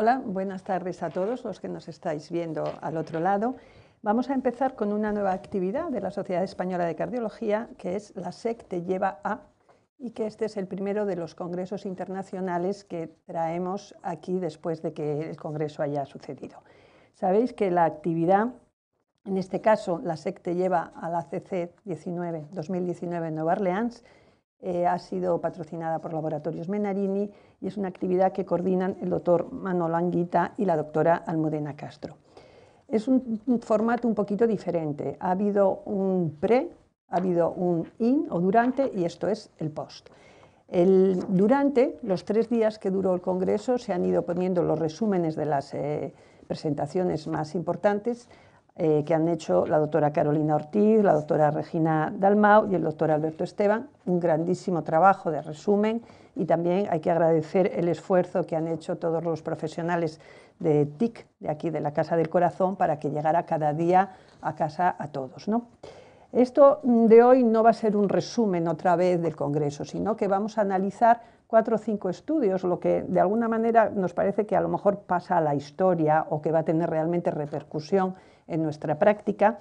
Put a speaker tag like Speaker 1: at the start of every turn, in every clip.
Speaker 1: Hola, buenas tardes a todos los que nos estáis viendo al otro lado. Vamos a empezar con una nueva actividad de la Sociedad Española de Cardiología, que es la SEC te lleva a, y que este es el primero de los congresos internacionales que traemos aquí después de que el congreso haya sucedido. Sabéis que la actividad, en este caso la SEC te lleva a la CC 19, 2019 en Nueva Orleans, eh, ha sido patrocinada por Laboratorios Menarini y es una actividad que coordinan el doctor Manolo Anguita y la doctora Almudena Castro. Es un, formato un poquito diferente. Ha habido un pre, ha habido un in o durante y esto es el post. El, durante los tres días que duró el Congreso se han ido poniendo los resúmenes de las eh, presentaciones más importantes eh, que han hecho la doctora Carolina Ortiz, la doctora Regina Dalmau y el doctor Alberto Esteban. Un grandísimo trabajo de resumen y también hay que agradecer el esfuerzo que han hecho todos los profesionales de TIC, de aquí de la Casa del Corazón, para que llegara cada día a casa a todos. Esto mm, de hoy no va a ser un resumen otra vez del Congreso, sino que vamos a analizar cuatro o cinco estudios, lo que de alguna manera nos parece que a lo mejor pasa a la historia o que va a tener realmente repercusión en nuestra práctica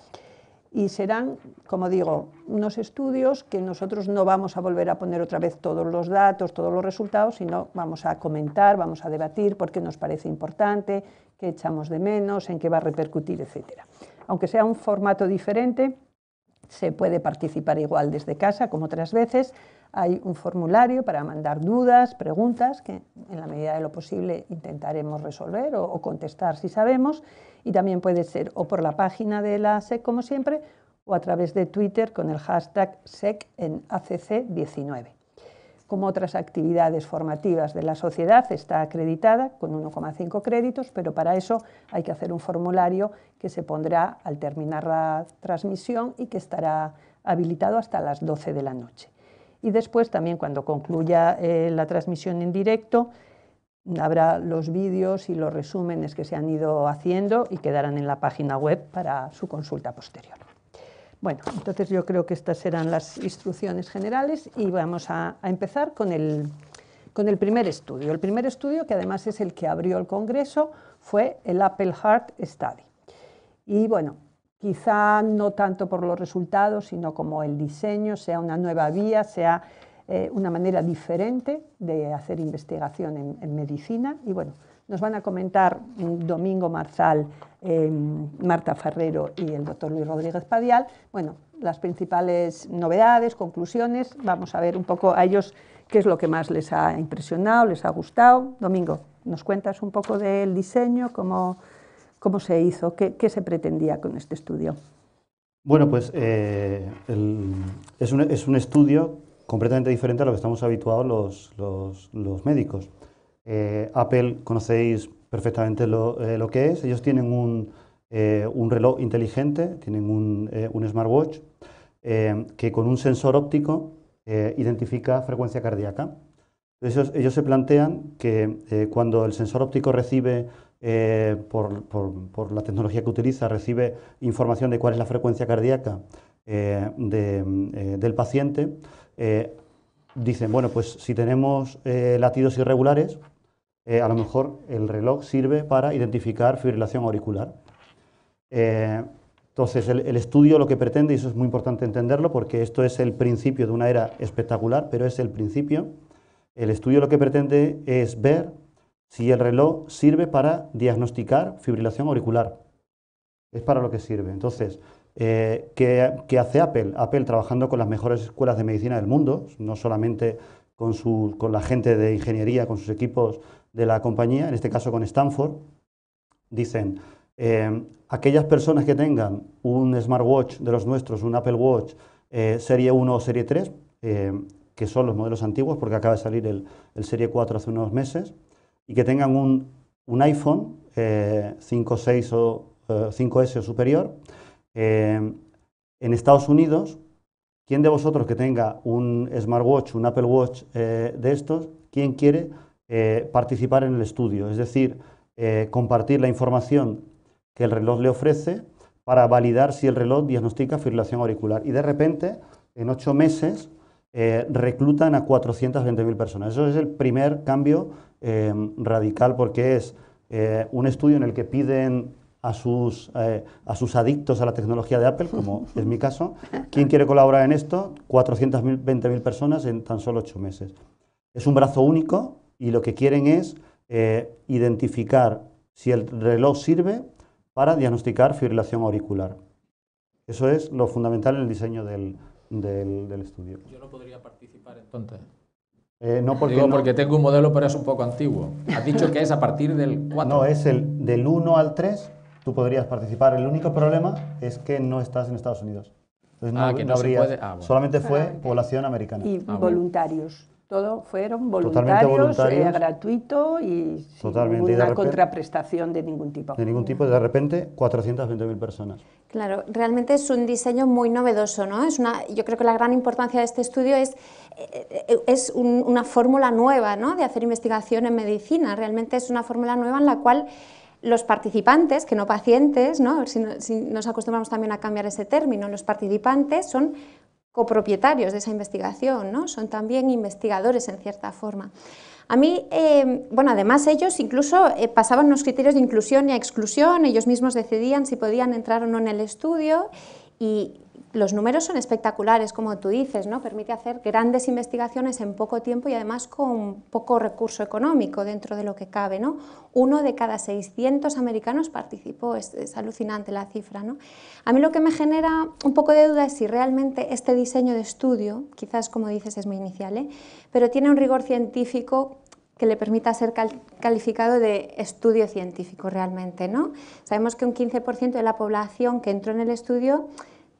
Speaker 1: y serán, como digo, unos estudios que nosotros no vamos a volver a poner otra vez todos los datos, todos los resultados, sino vamos a comentar, vamos a debatir por qué nos parece importante, qué echamos de menos, en qué va a repercutir, etc. Aunque sea un formato diferente, se puede participar igual desde casa, como otras veces, hay un formulario para mandar dudas, preguntas, que en la medida de lo posible intentaremos resolver o, contestar si sabemos. Y también puede ser o por la página de la SEC, como siempre, o a través de Twitter con el hashtag SEC en ACC19. Como otras actividades formativas de la sociedad, está acreditada con 1,5 créditos, pero para eso hay que hacer un formulario que se pondrá al terminar la transmisión y que estará habilitado hasta las 12 de la noche y después también cuando concluya eh, la transmisión en directo habrá los vídeos y los resúmenes que se han ido haciendo y quedarán en la página web para su consulta posterior. Bueno, entonces yo creo que estas serán las instrucciones generales y vamos a, empezar con el, con el primer estudio. El primer estudio, que además es el que abrió el Congreso, fue el Apple Heart Study. Y bueno, quizá no tanto por los resultados, sino como el diseño, sea una nueva vía, sea eh, una manera diferente de hacer investigación en, medicina. Y bueno, nos van a comentar Domingo Marzal, em, Marta Ferrero y el doctor Luis Rodríguez Padial, bueno, las principales novedades, conclusiones, vamos a ver un poco a ellos qué es lo que más les ha impresionado, les ha gustado. Domingo, ¿nos cuentas un poco del diseño, cómo ¿Cómo se hizo? ¿Qué, se pretendía con este estudio?
Speaker 2: Bueno, pues eh, es, un, estudio completamente diferente a lo que estamos habituados los, médicos. Eh, Apple conocéis perfectamente eh, lo, que es. Ellos tienen un, reloj inteligente, tienen un, smartwatch que con un sensor óptico identifica frecuencia cardíaca. Entonces, ellos, se plantean que cuando el sensor óptico recibe eh, por, la tecnología que utiliza, recibe información de cuál es la frecuencia cardíaca eh, eh, del paciente, dicen, bueno, pues si tenemos latidos irregulares, a lo mejor el reloj sirve para identificar fibrilación auricular. entonces, el, el estudio lo que pretende, y eso es muy importante entenderlo, porque esto es el principio de una era espectacular, pero es el principio, el estudio lo que pretende es ver si el reloj sirve para diagnosticar fibrilación auricular, es para lo que sirve. Entonces, eh, ¿qué, hace Apple? Apple trabajando con las mejores escuelas de medicina del mundo, no solamente con, la gente de ingeniería, con sus equipos de la compañía, en este caso con Stanford, dicen, eh, aquellas personas que tengan un smartwatch de los nuestros, un Apple Watch eh, Serie 1 o Serie 3, que son los modelos antiguos, porque acaba de salir el, el Serie 4 hace unos meses, y que tengan un, iPhone eh, 5, o 5S eh, o superior. Eh, en Estados Unidos, ¿quién de vosotros que tenga un smartwatch, un Apple Watch eh, de estos, quién quiere participar en el estudio? Es decir, compartir la información que el reloj le ofrece para validar si el reloj diagnostica fibrilación auricular. Y de repente, en ocho meses, reclutan a 420.000 personas. Eso es el primer cambio eh, radical porque es eh, un estudio en el que piden a sus, eh, a sus adictos a la tecnología de Apple, como es mi caso, ¿quién quiere colaborar en esto? 420.000 personas en tan solo ocho meses. Es un brazo único y lo que quieren es identificar si el reloj sirve para diagnosticar fibrilación auricular. Eso es lo fundamental en el diseño del, del, del estudio. Yo no podría
Speaker 3: participar entonces.
Speaker 2: Eh, no porque
Speaker 3: tengo un modelo, pero es un poco antiguo.
Speaker 2: Ha dicho que es a partir del 4. No, es el del 1 al 3, tú podrías participar. El único problema es que no estás en Estados Unidos. ah, que no, Puede... Ah, solamente fue ah, población americana. Y ah,
Speaker 1: voluntarios. Todo fueron voluntarios, eh, voluntarios. gratuito
Speaker 4: y sin una contraprestación de
Speaker 1: ningún tipo. De ningún
Speaker 2: tipo, de repente 420.000 personas.
Speaker 4: Claro, realmente es un diseño muy novedoso, ¿no? Es una, yo creo que la gran importancia de este estudio es eh, es una fórmula nueva ¿no? de hacer investigación en medicina, realmente es una fórmula nueva en la cual los participantes, que no pacientes, ¿no? Si, nos acostumbramos también a cambiar ese término, los participantes son copropietarios de esa investigación, ¿no? son también investigadores en cierta forma. A mí, eh, bueno, además ellos incluso eh, pasaban unos criterios de inclusión y exclusión, ellos mismos decidían si podían entrar o no en el estudio y los números son espectaculares, como tú dices, ¿no? Permite hacer grandes investigaciones en poco tiempo y además con poco recurso económico dentro de lo que cabe, ¿no? Uno de cada 600 americanos participó, es, alucinante la cifra, ¿no? A mí lo que me genera un poco de duda es si realmente este diseño de estudio, quizás como dices es muy inicial, ¿eh? pero tiene un rigor científico que le permita ser calificado de estudio científico realmente, ¿no? Sabemos que un 15% de la población que entró en el estudio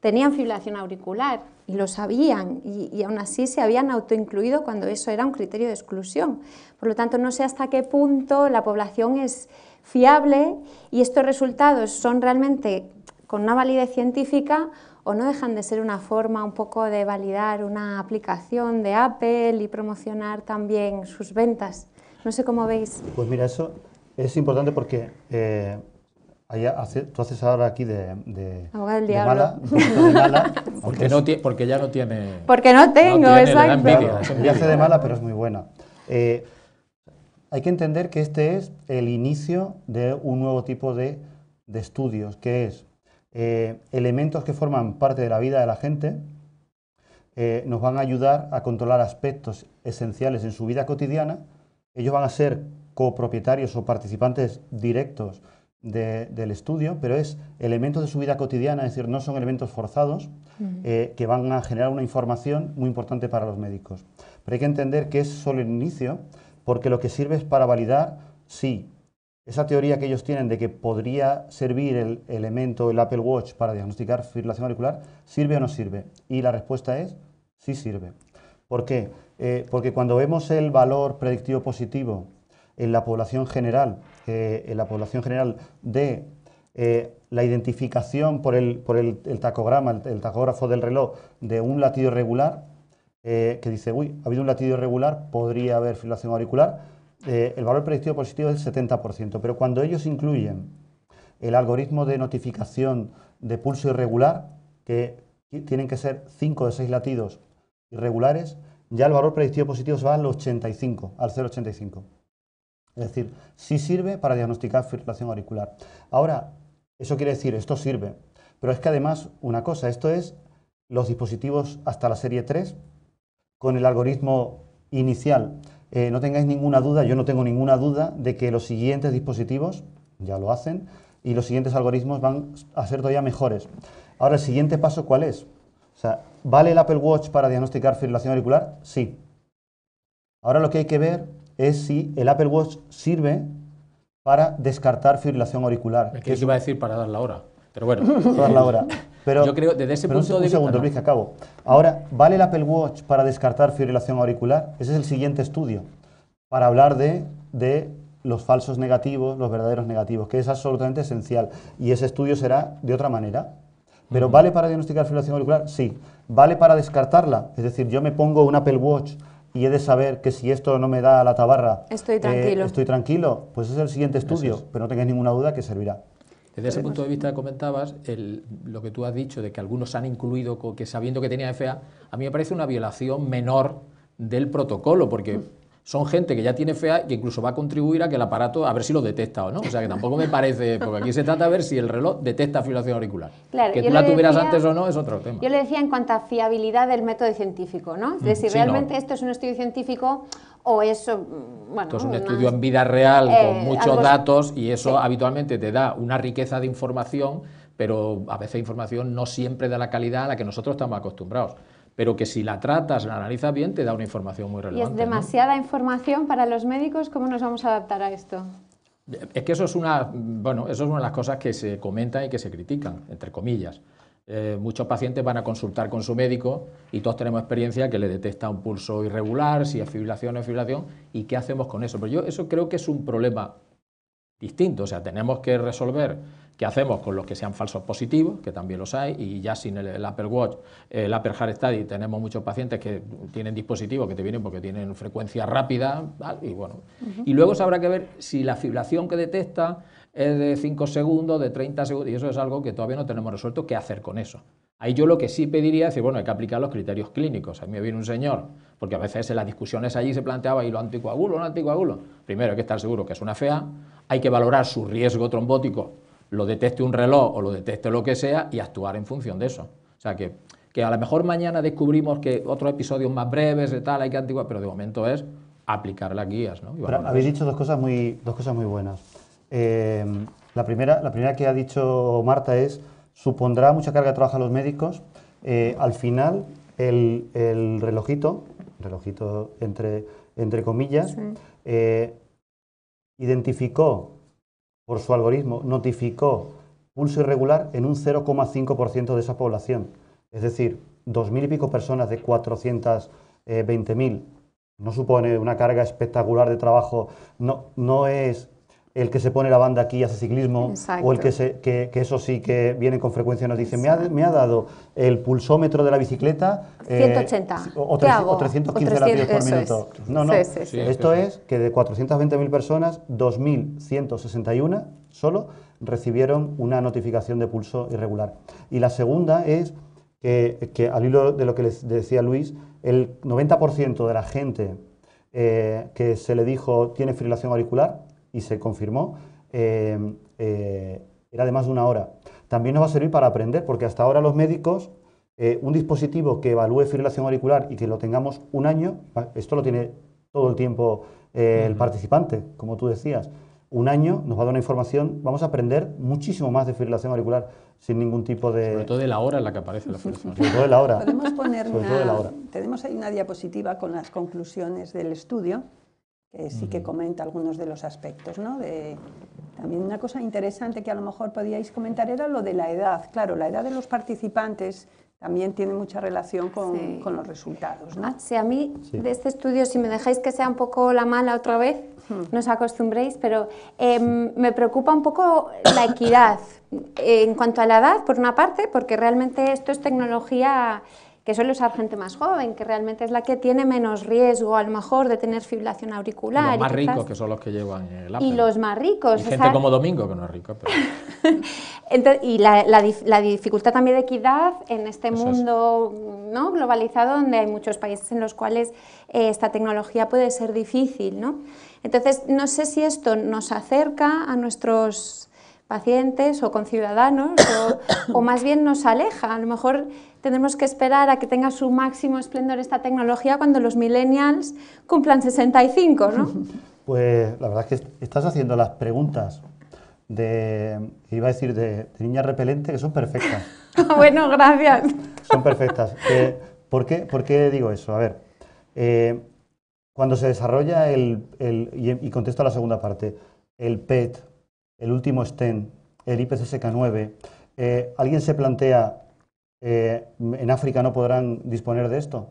Speaker 4: tenían fibrilación auricular y lo sabían y, aún así se habían autoincluido cuando eso era un criterio de exclusión. Por lo tanto, no sé hasta qué punto la población es fiable y estos resultados son realmente con una validez científica o no dejan de ser una forma un poco de validar una aplicación de Apple y promocionar también sus ventas. No sé cómo veis.
Speaker 2: Pues mira, eso es importante porque eh, tú haces ahora aquí de, mala, porque, ya no tiene... Porque no tengo, exacto. de mala, pero es muy buena. Eh, hay que entender que este es el inicio de un nuevo tipo de, estudios, que es eh, elementos que forman parte de la vida de la gente, eh, nos van a ayudar a controlar aspectos esenciales en su vida cotidiana, ellos van a ser copropietarios o participantes directos del estudio, pero es elementos de su vida cotidiana, es decir, no son elementos forzados eh, que van a generar una información muy importante para los médicos. Pero hay que entender que es solo el inicio, porque lo que sirve es para validar si esa teoría que ellos tienen de que podría servir el elemento, el Apple Watch, para diagnosticar fibrilación auricular, sirve o no sirve. Y la respuesta es sí sirve. ¿Por qué? Eh, porque cuando vemos el valor predictivo positivo en la población general, eh, en la población general de eh, la identificación por el, tacograma, el, tacógrafo del reloj, de un latido irregular, eh, que dice, uy, ha habido un latido irregular, podría haber fibrilación auricular, el valor predictivo positivo es el 70%, pero cuando ellos incluyen el algoritmo de notificación de pulso irregular, que tienen que ser 5 de 6 latidos irregulares, ya el valor predictivo positivo se va al 85, al 0,85. Es decir, sí sirve para diagnosticar fibrilación auricular. Ahora, eso quiere decir, esto sirve. Pero es que además, una cosa, esto es los dispositivos hasta la serie 3 con el algoritmo inicial. Eh, no tengáis ninguna duda, yo no tengo ninguna duda de que los siguientes dispositivos ya lo hacen y los siguientes algoritmos van a ser todavía mejores. Ahora, el siguiente paso, ¿cuál es? O sea, ¿vale el Apple Watch para diagnosticar fibrilación auricular? Sí. Ahora lo que hay que ver es si el Apple Watch sirve para descartar fibrilación auricular. Es que, es
Speaker 3: iba a decir para dar la hora, pero bueno. Para dar la hora. Pero, yo creo, desde ese punto de un segundo, ah, que acabo.
Speaker 2: Ahora, ¿vale el Apple Watch para descartar fibrilación auricular? Ese es el siguiente estudio, para hablar de, de los falsos negativos, los verdaderos negativos, que es absolutamente esencial. Y ese estudio será de otra manera. Pero mm. ¿vale para diagnosticar fibrilación auricular? Sí. ¿Vale para descartarla? Es decir, yo me pongo un Apple Watch y he de saber que si esto no me da la tabarra,
Speaker 4: estoy eh, tranquilo,
Speaker 2: estoy tranquilo pues es el siguiente estudio, pero no tengáis ninguna duda que servirá.
Speaker 3: Desde ese punto de vista comentabas el, lo que tú has dicho de que algunos han incluido que sabiendo que tenía FA, a mí me parece una violación menor del protocolo, porque mm son gente que ya tiene fea y que incluso va a contribuir a que el aparato, a ver si lo detecta o no. O sea, que tampoco me parece, porque aquí se trata de ver si el reloj detecta fibrilación auricular.
Speaker 4: que tú la tuvieras antes o
Speaker 3: no es otro tema. Yo le
Speaker 4: decía en cuanto a fiabilidad del método científico, ¿no? Es mm, decir, si realmente esto es un estudio científico o es, mm, esto es un estudio
Speaker 3: en vida real con eh, muchos datos y eso habitualmente te da una riqueza de información pero a veces información no siempre da la calidad a la que nosotros estamos acostumbrados pero que si la tratas, la analizas bien, te da una información muy relevante. Y es demasiada
Speaker 4: información para los médicos, ¿cómo nos vamos a adaptar a esto?
Speaker 3: Es que eso es una, bueno, eso es una de las cosas que se comentan y que se critican, entre comillas. Eh, muchos pacientes van a consultar con su médico y todos tenemos experiencia que le detecta un pulso irregular, si es fibrilación o no fibrilación, y qué hacemos con eso. Pero yo eso creo que es un problema distinto, o sea, tenemos que resolver ¿Qué hacemos con los que sean falsos positivos, que también los hay, y ya sin el, Apple Watch, el Apple Heart Study, tenemos muchos pacientes que tienen dispositivos que te vienen porque tienen frecuencia rápida, y bueno. Y luego se habrá que ver si la fibración que detecta es de 5 segundos, de 30 segundos, y eso es algo que todavía no tenemos resuelto qué hacer con eso. Ahí yo lo que sí pediría es decir, bueno, hay que aplicar los criterios clínicos. A mí me viene un señor, porque a veces en las discusiones allí se planteaba, ¿y lo anticoagulo o no anticoagulo? Primero hay que estar seguro que es una FEA, hay que valorar su riesgo trombótico lo detecte un reloj o lo detecte lo que sea y actuar en función de eso. O sea que, a lo mejor mañana descubrimos que otros episodios más breves de tal hay que antiguar, pero de momento es aplicar las guías. habéis dicho dos
Speaker 2: cosas muy, dos cosas muy buenas. Eh, la, primera, la primera que ha dicho Marta es, supondrá mucha carga de trabajo a los médicos. Eh, al final, el, el, relojito, relojito entre, entre comillas, eh, identificó por su algoritmo, notificó pulso irregular en un 0,5% de esa población. Es decir, mil y pico personas de 420.000 eh, no supone una carga espectacular de trabajo, no, no es el que se pone la banda aquí y hace ciclismo, o el que, eso sí que viene con frecuencia nos dice, me ha, dado el pulsómetro de la bicicleta... 180,
Speaker 4: eh, o, 315 por minuto. No, no, esto es
Speaker 2: que de 420.000 personas, 2.161 solo recibieron una notificación de pulso irregular. Y la segunda es que, al hilo de lo que les decía Luis, el 90% de la gente eh, que se le dijo tiene fibrilación auricular, y se confirmó, eh, eh, era de más de una hora. También nos va a servir para aprender, porque hasta ahora los médicos, eh, un dispositivo que evalúe fibrilación auricular y que lo tengamos un año, esto lo tiene todo el tiempo el participante, como tú decías, un año nos va a dar una información, vamos a aprender muchísimo más de fibrilación auricular sin ningún tipo de... Sobre
Speaker 1: todo
Speaker 3: de la hora en la que aparece
Speaker 1: la fibrilación
Speaker 2: Sobre todo de la hora. Podemos
Speaker 1: poner Tenemos ahí una diapositiva con las conclusiones del estudio que sí que mm. comenta algunos de los aspectos. ¿no? también una cosa interesante que a lo mejor podíais comentar era lo de la edad. Claro, la edad de los participantes también tiene mucha relación con, los resultados.
Speaker 4: ¿no? Ah, a mí de este estudio, si me dejáis que sea un poco la mala otra vez, nos hmm. no acostumbréis, pero em, me preocupa un poco la equidad en cuanto a la edad, por una parte, porque realmente esto es tecnología que suele usar gente más joven, que realmente es la que tiene menos riesgo a lo mejor de tener fibrilación auricular. Los más ricos, que
Speaker 3: son los que llevan el Apple. Y los
Speaker 4: más ricos. Y gente como
Speaker 3: Domingo, que no es rico.
Speaker 4: y la, dificultad también de equidad en este mundo ¿no? globalizado, donde hay muchos países en los cuales eh, esta tecnología puede ser difícil. Entonces, no sé si esto nos acerca a nuestros pacientes o con ciudadanos, o, más bien nos aleja. A lo mejor tenemos que esperar a que tenga su máximo esplendor esta tecnología cuando los millennials cumplan 65, ¿no?
Speaker 2: Pues la verdad es que estás haciendo las preguntas de, iba a decir, de, niña repelente, que son perfectas.
Speaker 4: bueno, gracias.
Speaker 2: son perfectas. Eh, ¿por, qué, digo eso? A ver, eh, cuando se desarrolla el, y, y contesto a la segunda parte, el PET el último STEM, el IPCSK9, eh, ¿alguien se plantea eh, en África no podrán disponer de esto?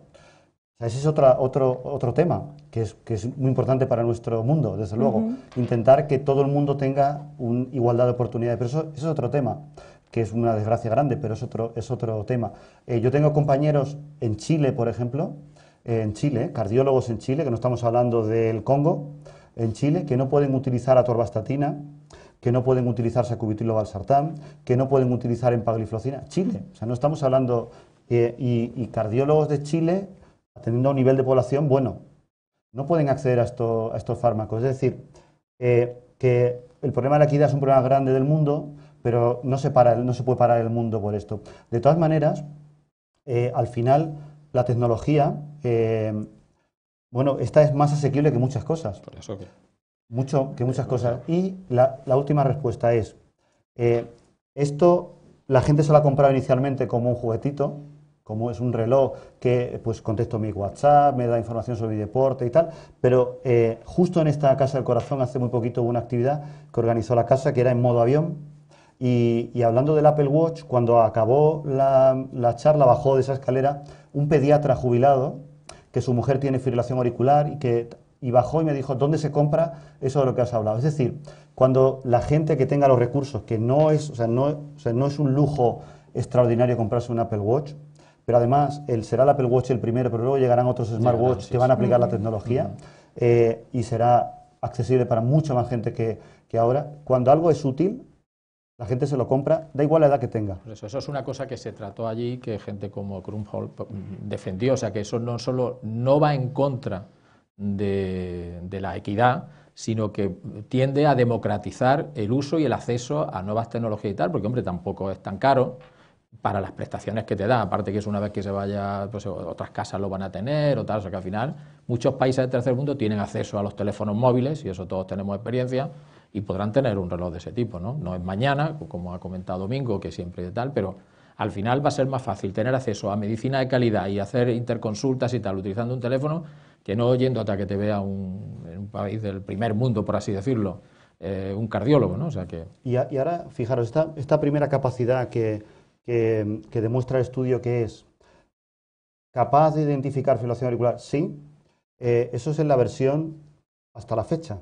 Speaker 2: ese es otra, otro, otro tema que es, que es, muy importante para nuestro mundo, desde luego. Intentar que todo el mundo tenga una igualdad de oportunidades. Pero eso, es otro tema, que es una desgracia grande, pero es otro, es otro tema. Eh, yo tengo compañeros en Chile, por ejemplo, en Chile, cardiólogos en Chile, que no estamos hablando del Congo, en Chile, que no pueden utilizar atorvastatina que no pueden utilizar Cubitilo valsartán, que no pueden utilizar empagliflozina. Chile, o sea, no estamos hablando... Eh, y, cardiólogos de Chile, atendiendo a un nivel de población bueno, no pueden acceder a, estos fármacos. Es decir, eh, que el problema de la equidad es un problema grande del mundo, pero no se, para, no se puede parar el mundo por esto. De todas maneras, eh, al final, la tecnología, bueno, esta es más asequible que muchas cosas. Por eso, mucho, que muchas cosas. Y la, última respuesta es, eh, esto la gente se lo ha comprado inicialmente como un juguetito, como es un reloj que pues contesto mi WhatsApp, me da información sobre mi deporte y tal, pero eh, justo en esta Casa del Corazón hace muy poquito hubo una actividad que organizó la casa que era en modo avión y, hablando del Apple Watch, cuando acabó la, charla bajó de esa escalera un pediatra jubilado que su mujer tiene fibrilación auricular y que y bajó y me dijo, ¿dónde se compra eso de lo que has hablado? Es decir, cuando la gente que tenga los recursos, que no es, o sea, no, o sea, no es un lujo extraordinario comprarse un Apple Watch, pero además él será el Apple Watch el primero, pero luego llegarán otros smartwatches que van a aplicar la mm, tecnología mm. Eh, y será accesible para mucha más gente que, que ahora. Cuando algo es útil, la gente se lo compra, da igual la edad que tenga.
Speaker 3: Eso, eso, es una cosa que se trató allí, que gente como Krumphol defendió. O sea, que eso no solo no va en contra de, la equidad, sino que tiende a democratizar el uso y el acceso a nuevas tecnologías y tal, porque hombre, tampoco es tan caro para las prestaciones que te da, aparte que es una vez que se vaya, pues otras casas lo van a tener o tal, o sea que al final muchos países del tercer mundo tienen acceso a los teléfonos móviles, y eso todos tenemos experiencia, y podrán tener un reloj de ese tipo, ¿no? No es mañana, como ha comentado Domingo, que siempre es tal, pero al final va a ser más fácil tener acceso a medicina de calidad y hacer interconsultas y tal utilizando un teléfono que no yendo hasta que te vea un, en un país del primer mundo, por así decirlo, eh, un cardiólogo, ¿no? O sea
Speaker 2: y, ahora, fijaros, esta, primera capacidad que, demuestra el estudio que es capaz de identificar fibrilación auricular, sí, eh, eso es en la versión hasta la fecha,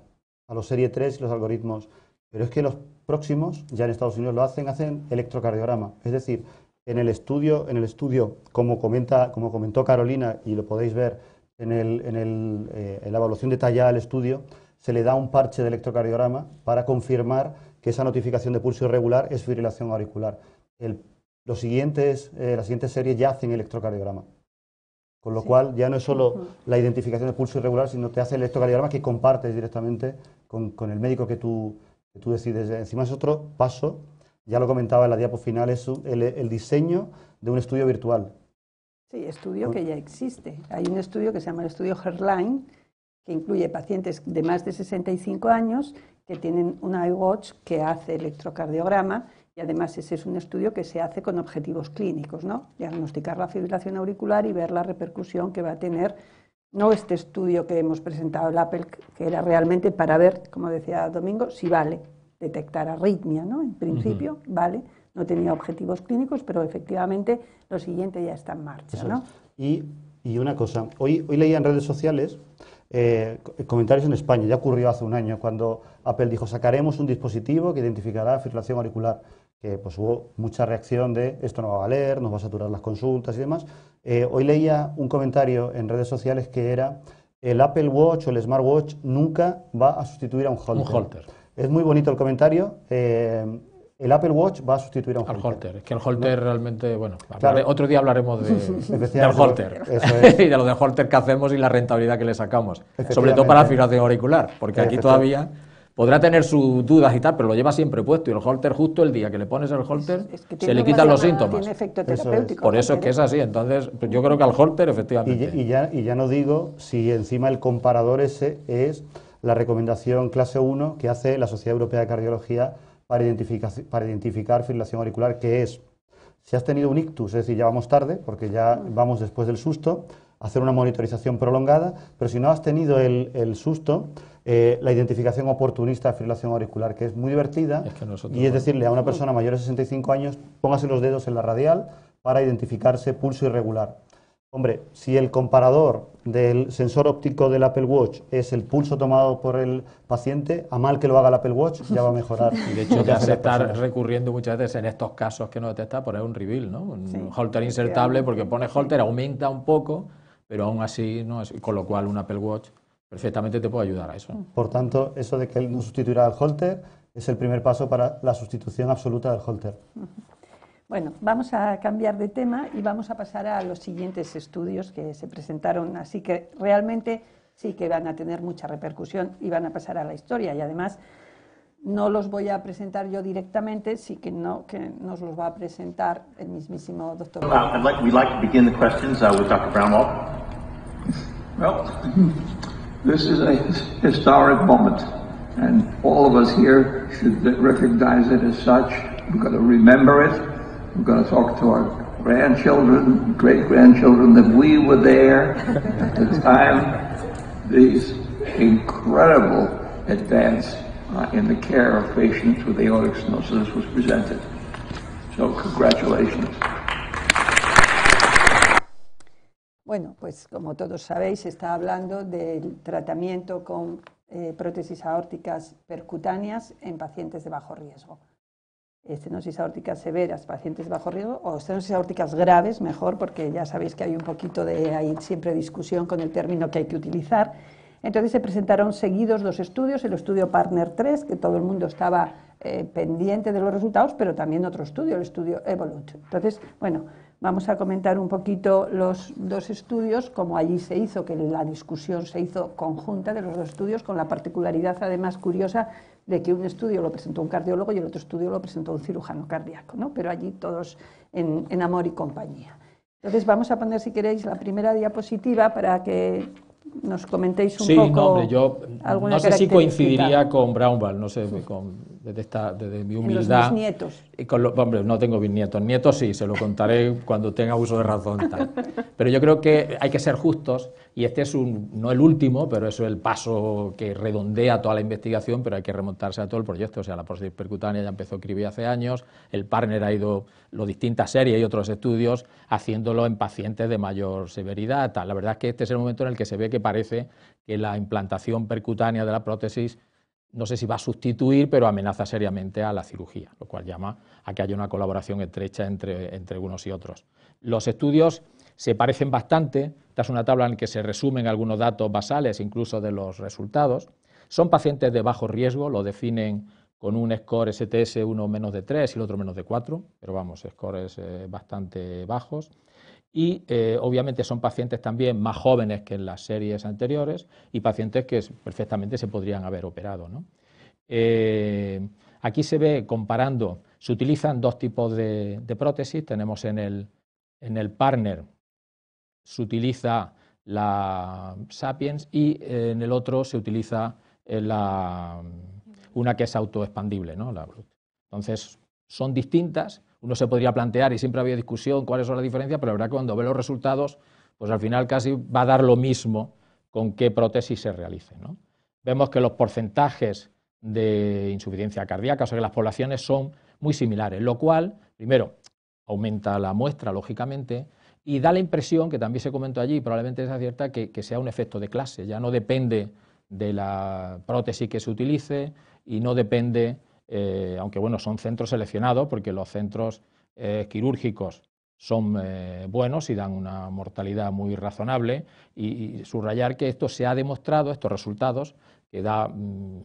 Speaker 2: a los serie 3 y los algoritmos, pero es que los próximos, ya en Estados Unidos lo hacen, hacen electrocardiograma, es decir, en el estudio, en el estudio, como comentó Carolina, y lo podéis ver eh, en, la evaluación detallada del estudio, se le da un parche de electrocardiograma para confirmar que esa notificación de pulso irregular es fibrilación auricular. El, los siguientes, eh, las siguientes series ya hacen electrocardiograma. Con lo cual ya no es solo la identificación de pulso irregular, sino te hace el electrocardiograma que compartes directamente con, el médico que tú, decides. Encima es otro paso, ya lo comentaba en la diapo final, es el diseño de un estudio virtual.
Speaker 1: Sí, estudio que ya existe. Hay un estudio que se llama el estudio Herline, que incluye pacientes de más de 65 años que tienen un iWatch que hace electrocardiograma y además ese es un estudio que se hace con objetivos clínicos, ¿no? Diagnosticar la fibrilación auricular y ver la repercusión que va a tener no este estudio que hemos presentado el Apple, que era realmente para ver, como decía Domingo, si vale detectar arritmia, ¿no? En principio, vale, no tenía objetivos clínicos, pero efectivamente lo siguiente ya está en marcha. ¿no?
Speaker 2: Y, una cosa, hoy, hoy leía en redes sociales eh, comentarios en España, ya ocurrió hace un año, cuando Apple dijo, sacaremos un dispositivo que identificará filtración auricular, que pues hubo mucha reacción de, esto no va a valer, nos va a saturar las consultas y demás. Eh, hoy leía un comentario en redes sociales que era, el Apple Watch o el Smartwatch nunca va a sustituir a un holter. Es muy bonito el comentario. Eh, el Apple Watch va a sustituir a un al Holter. Es que el
Speaker 3: Holter realmente, bueno, otro día hablaremos de, del Holter. y de lo del Holter que hacemos y la rentabilidad que le sacamos, sobre todo para la fibración auricular, porque aquí todavía podrá tener sus dudas y tal, pero lo lleva siempre puesto y el Holter, justo el día que le pones el Holter, se le quitan los síntomas.
Speaker 1: efecto terapéutico.
Speaker 3: Por eso es que es así, entonces yo creo que al Holter, efectivamente. Y, ya, y
Speaker 2: ya no digo si encima el comparador ese es la recomendación clase 1 que hace la Sociedad Europea de Cardiología para identificar, para identificar fibrilación auricular, que es, si has tenido un ictus, es decir, ya vamos tarde, porque ya vamos después del susto, hacer una monitorización prolongada, pero si no has tenido el, susto, eh, la identificación oportunista de fibrilación auricular, que es muy divertida, y es decirle a una persona mayor de 65 años, póngase los dedos en la radial para identificarse pulso irregular. Hombre, si el comparador del sensor óptico del Apple Watch es el pulso tomado por el paciente, a mal que lo haga el Apple Watch, ya va a mejorar. Y de hecho, ya se está
Speaker 3: recurriendo muchas veces en estos casos que no detecta poner pues un reveal, ¿no? Un Holter insertable, porque pone Holter, aumenta un poco, pero aún así, no con lo cual un Apple Watch perfectamente te puede ayudar a eso.
Speaker 2: Por tanto, eso de que él no sustituirá al Holter es el primer paso para la sustitución absoluta del Holter.
Speaker 1: Bueno, vamos a cambiar de tema y vamos a pasar a los siguientes estudios que se presentaron, así que realmente sí que van a tener mucha repercusión y van a pasar a la historia y además no los voy a presentar yo directamente, sí que no que nos los va a presentar el mismísimo doctor. Well, this is a historic moment, and all of us here should recognize We're going to talk to our grandchildren, great grandchildren, that we were there at the time these incredible advance uh, in the care of patients with aortic stenosis was presented. So, congratulations. Bueno, pues como todos sabéis, está hablando del tratamiento con eh, prótesis aórticas percutáneas en pacientes de bajo riesgo. estenosis aórticas severas, pacientes bajo riesgo, o estenosis aórticas graves, mejor, porque ya sabéis que hay un poquito de, hay siempre discusión con el término que hay que utilizar. Entonces se presentaron seguidos dos estudios, el estudio Partner 3, que todo el mundo estaba eh, pendiente de los resultados, pero también otro estudio, el estudio Evolute. Entonces, bueno, Vamos a comentar un poquito los dos estudios, como allí se hizo, que la discusión se hizo conjunta de los dos estudios, con la particularidad además curiosa de que un estudio lo presentó un cardiólogo y el otro estudio lo presentó un cirujano cardíaco, ¿no? pero allí todos en, amor y compañía. Entonces vamos a poner, si queréis, la primera diapositiva para que nos comentéis un poco. Sí, no, hombre, yo no sé si coincidiría
Speaker 3: con Brownwald, no sé, con, desde, desde mi humildad. Los nietos hombre, no tengo bisnietos, nietos sí, se lo contaré cuando tenga uso de razón. Tal. Pero yo creo que hay que ser justos y este es un, no el último, pero eso es el paso que redondea toda la investigación, pero hay que remontarse a todo el proyecto. O sea, la prótesis percutánea ya empezó a escribir hace años, el partner ha ido lo distintas series y otros estudios haciéndolo en pacientes de mayor severidad. La verdad es que este es el momento en el que se ve que parece que la implantación percutánea de la prótesis no sé si va a sustituir, pero amenaza seriamente a la cirugía, lo cual llama a que haya una colaboración estrecha entre, unos y otros. Los estudios se parecen bastante, esta es una tabla en la que se resumen algunos datos basales, incluso de los resultados. Son pacientes de bajo riesgo, lo definen con un score STS uno menos de 3 y el otro menos de 4, pero vamos, scores eh, bastante bajos y eh, obviamente son pacientes también más jóvenes que en las series anteriores y pacientes que perfectamente se podrían haber operado. Eh, aquí se ve comparando, se utilizan dos tipos de, prótesis, tenemos en el, en el partner se utiliza la Sapiens y en el otro se utiliza eh, una que es autoexpandible, ¿no? la Entonces, son distintas, uno se podría plantear y siempre había discusión cuáles son las diferencias, pero la verdad que cuando ve los resultados, pues al final casi va a dar lo mismo con qué prótesis se realice. Vemos que los porcentajes de insuficiencia cardíaca, o sea que las poblaciones son muy similares, lo cual, primero, aumenta la muestra, lógicamente, y da la impresión, que también se comentó allí, probablemente es cierta, que sea un efecto de clase, ya no depende de la prótesis que se utilice y no depende eh, aunque bueno, son centros seleccionados porque los centros eh, quirúrgicos son eh, buenos y dan una mortalidad muy razonable y, subrayar que esto se ha demostrado, estos resultados que mm,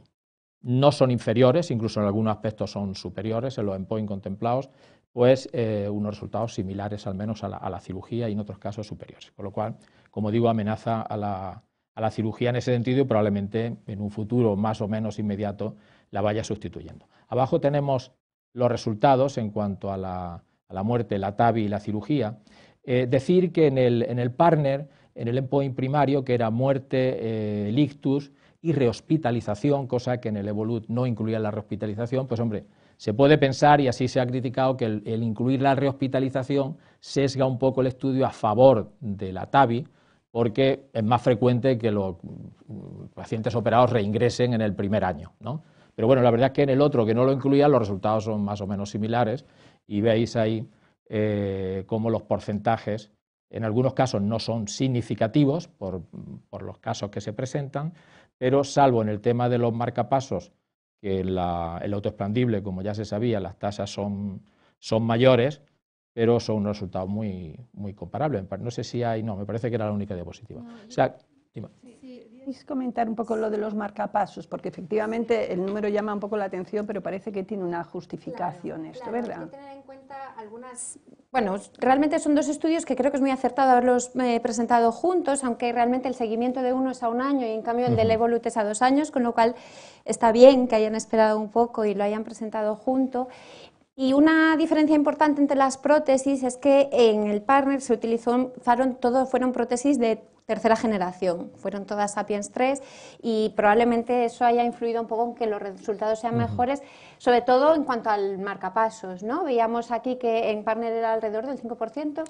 Speaker 3: no son inferiores, incluso en algunos aspectos son superiores en los endpoints contemplados, pues unos resultados similares al menos a la, cirugía y en otros casos superiores. Con lo cual, como digo, amenaza a la, cirugía en ese sentido y probablemente en un futuro más o menos inmediato la vaya sustituyendo. Abajo tenemos los resultados en cuanto a la, muerte, la TAVI y la cirugía. Eh, decir que en el, en partner, en el endpoint primario, que era muerte, eh, ictus y rehospitalización, cosa que en el Evolut no incluía la rehospitalización, pues hombre, se puede pensar, y así se ha criticado, que el, incluir la rehospitalización sesga un poco el estudio a favor de la TAVI, porque es más frecuente que los pacientes operados reingresen en el primer año. ¿no? Pero bueno, la verdad es que en el otro que no lo incluía los resultados son más o menos similares y veis ahí eh, cómo los porcentajes en algunos casos no son significativos por, los casos que se presentan, pero salvo en el tema de los marcapasos, que el autoexpandible, como ya se sabía, las tasas son, son mayores, pero son un resultado muy, muy comparable. No sé si hay, no, me parece que era la única diapositiva.
Speaker 1: ¿Podéis comentar un poco lo de los marcapasos? Porque efectivamente el número llama un poco la atención, pero parece que tiene una justificación esto, ¿verdad? tener en cuenta
Speaker 4: algunas. Bueno, realmente son dos estudios que creo que es muy acertado haberlos eh, presentado juntos, aunque realmente el seguimiento de uno es a un año y en cambio el del Evolut es a dos años, con lo cual está bien que hayan esperado un poco y lo hayan presentado junto. Y una diferencia importante entre las prótesis es que en el partner se utilizaron, todo fueron prótesis de tercera generación, fueron todas Sapiens 3 y probablemente eso haya influido un poco en que los resultados sean mejores sobre todo en cuanto al marcapasos, ¿no? Veíamos aquí que en Partner era alrededor del 5%,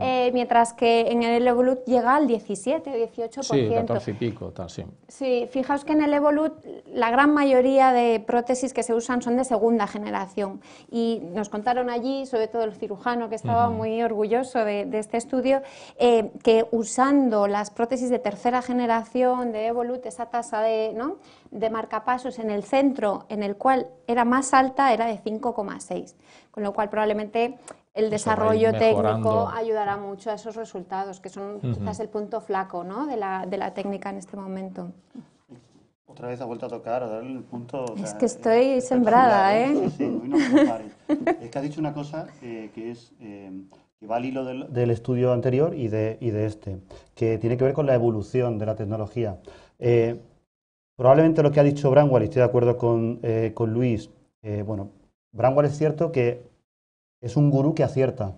Speaker 4: eh, mientras que en el Evolut llega al 17, 18%. Sí, 14
Speaker 3: y pico, tal, sí.
Speaker 4: Sí, fijaos que en el Evolut la gran mayoría de prótesis que se usan son de segunda generación y nos contaron allí, sobre todo el cirujano que estaba muy orgulloso de, este estudio, eh, que usando las prótesis de tercera generación de Evolut, esa tasa de, ¿no? de marcapasos en el centro en el cual era más alta era de 5,6, con lo cual probablemente el desarrollo técnico ayudará mucho a esos resultados, que son quizás el punto flaco ¿no? de, la, de la técnica en este momento.
Speaker 2: Otra vez ha vuelto a tocar, a darle el punto. es que estoy sembrada, ¿eh?
Speaker 4: ¿eh?
Speaker 2: es que ha dicho una cosa eh, que es eh, que va al hilo del, estudio anterior y de, y de, este, que tiene que ver con la evolución de la tecnología. Probablemente lo que ha dicho Bramwell, y estoy de acuerdo con, eh, Luis, eh, bueno, es cierto que es un gurú que acierta.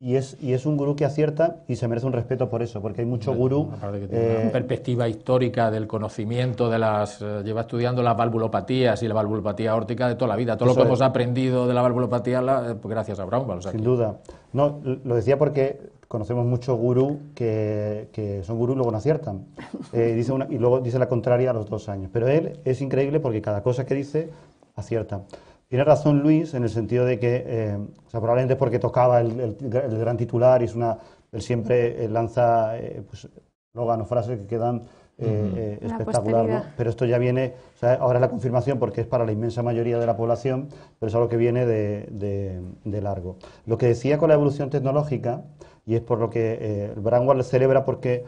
Speaker 2: Y es, y es un gurú que acierta y se merece un respeto por eso, porque hay mucho gurú... Que tiene una eh,
Speaker 3: perspectiva histórica del conocimiento, de las lleva estudiando las valvulopatías y la valvulopatía órtica de toda la vida. Todo lo que hemos aprendido de la valvulopatía pues gracias a Bramwell. sin duda.
Speaker 2: No, lo decía porque conocemos muchos gurús que, que, son gurús y luego no aciertan. Eh, dice una, y luego dice la contraria a los dos años. Pero él es increíble porque cada cosa que dice acierta. Tiene razón Luis en el sentido de que, eh, probablemente es porque tocaba el, el, gran titular y es una, él siempre eh, lanza eh, pues, o frases que quedan eh, eh, espectacular. Pero esto ya viene, ahora es la confirmación porque es para la inmensa mayoría de la población, pero es algo que viene de, largo. Lo que decía con la evolución tecnológica, y es por lo que eh, Brangwall celebra porque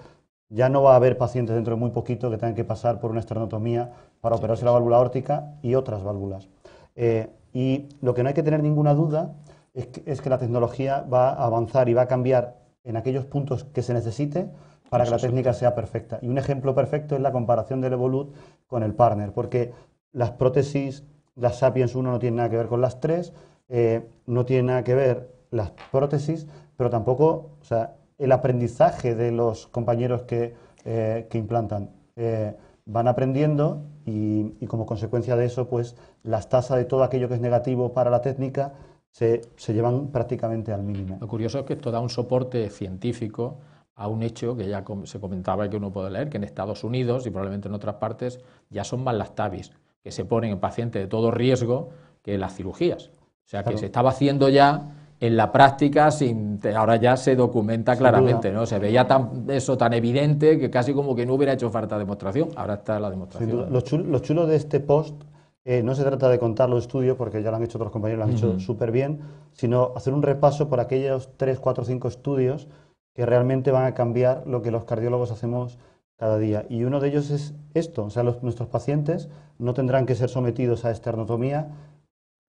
Speaker 2: ya no va a haber pacientes dentro de muy poquito que tengan que pasar por una esternotomía para operarse la válvula órtica y otras válvulas. Eh, y lo que no hay que tener ninguna duda es es que la tecnología va a avanzar y va a cambiar en aquellos puntos que se necesite para que la técnica sea perfecta. Y un ejemplo perfecto es la comparación del Evolut con el partner, porque las prótesis, las Sapiens 1 no tienen nada que ver con las 3, eh, no tiene nada que ver las prótesis, pero tampoco, o sea, el aprendizaje de los compañeros que, eh, implantan. Eh, van aprendiendo y, como consecuencia de eso, pues las tasas de todo aquello que es negativo para la técnica se, se llevan prácticamente al
Speaker 3: mínimo. Lo curioso es que esto da un soporte científico a un hecho que ya se comentaba y que uno puede leer, que en Estados Unidos y probablemente en otras partes ya son más las tabis que se ponen en pacientes de todo riesgo que las cirugías. O sea, que se estaba haciendo ya en la práctica, sin, ahora ya se documenta claramente, ¿no? Se veía eso tan evidente que casi como que no hubiera hecho falta demostración. Ahora está la demostración. Lo
Speaker 2: chulo, de este post eh, no se trata de contar los estudios, porque ya lo han hecho otros compañeros, lo han hecho súper bien, sino hacer un repaso por aquellos 3, 4, 5 estudios que realmente van a cambiar lo que los cardiólogos hacemos cada día. Y uno de ellos es esto, o sea, nuestros pacientes no tendrán que ser sometidos a esternotomía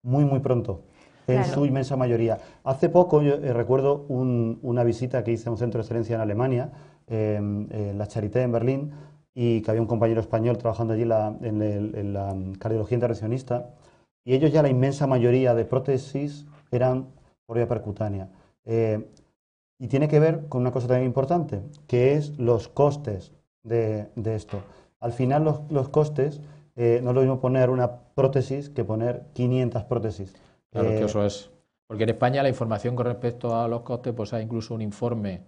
Speaker 2: muy, muy pronto, en su inmensa mayoría. Hace poco yo eh, recuerdo una visita que hice a un centro de excelencia en Alemania, em, la Charité en Berlín, y que había un compañero español trabajando allí en, la cardiología intervencionista, y ellos ya la inmensa mayoría de prótesis eran por vía percutánea. Eh, y tiene que ver con una cosa también importante, que es los costes de, de esto. Al final los, costes, eh, no es lo mismo poner una prótesis que poner 500 prótesis. Claro, que eh, eso es.
Speaker 3: Porque en España la información con respecto a los costes, pues hay incluso un informe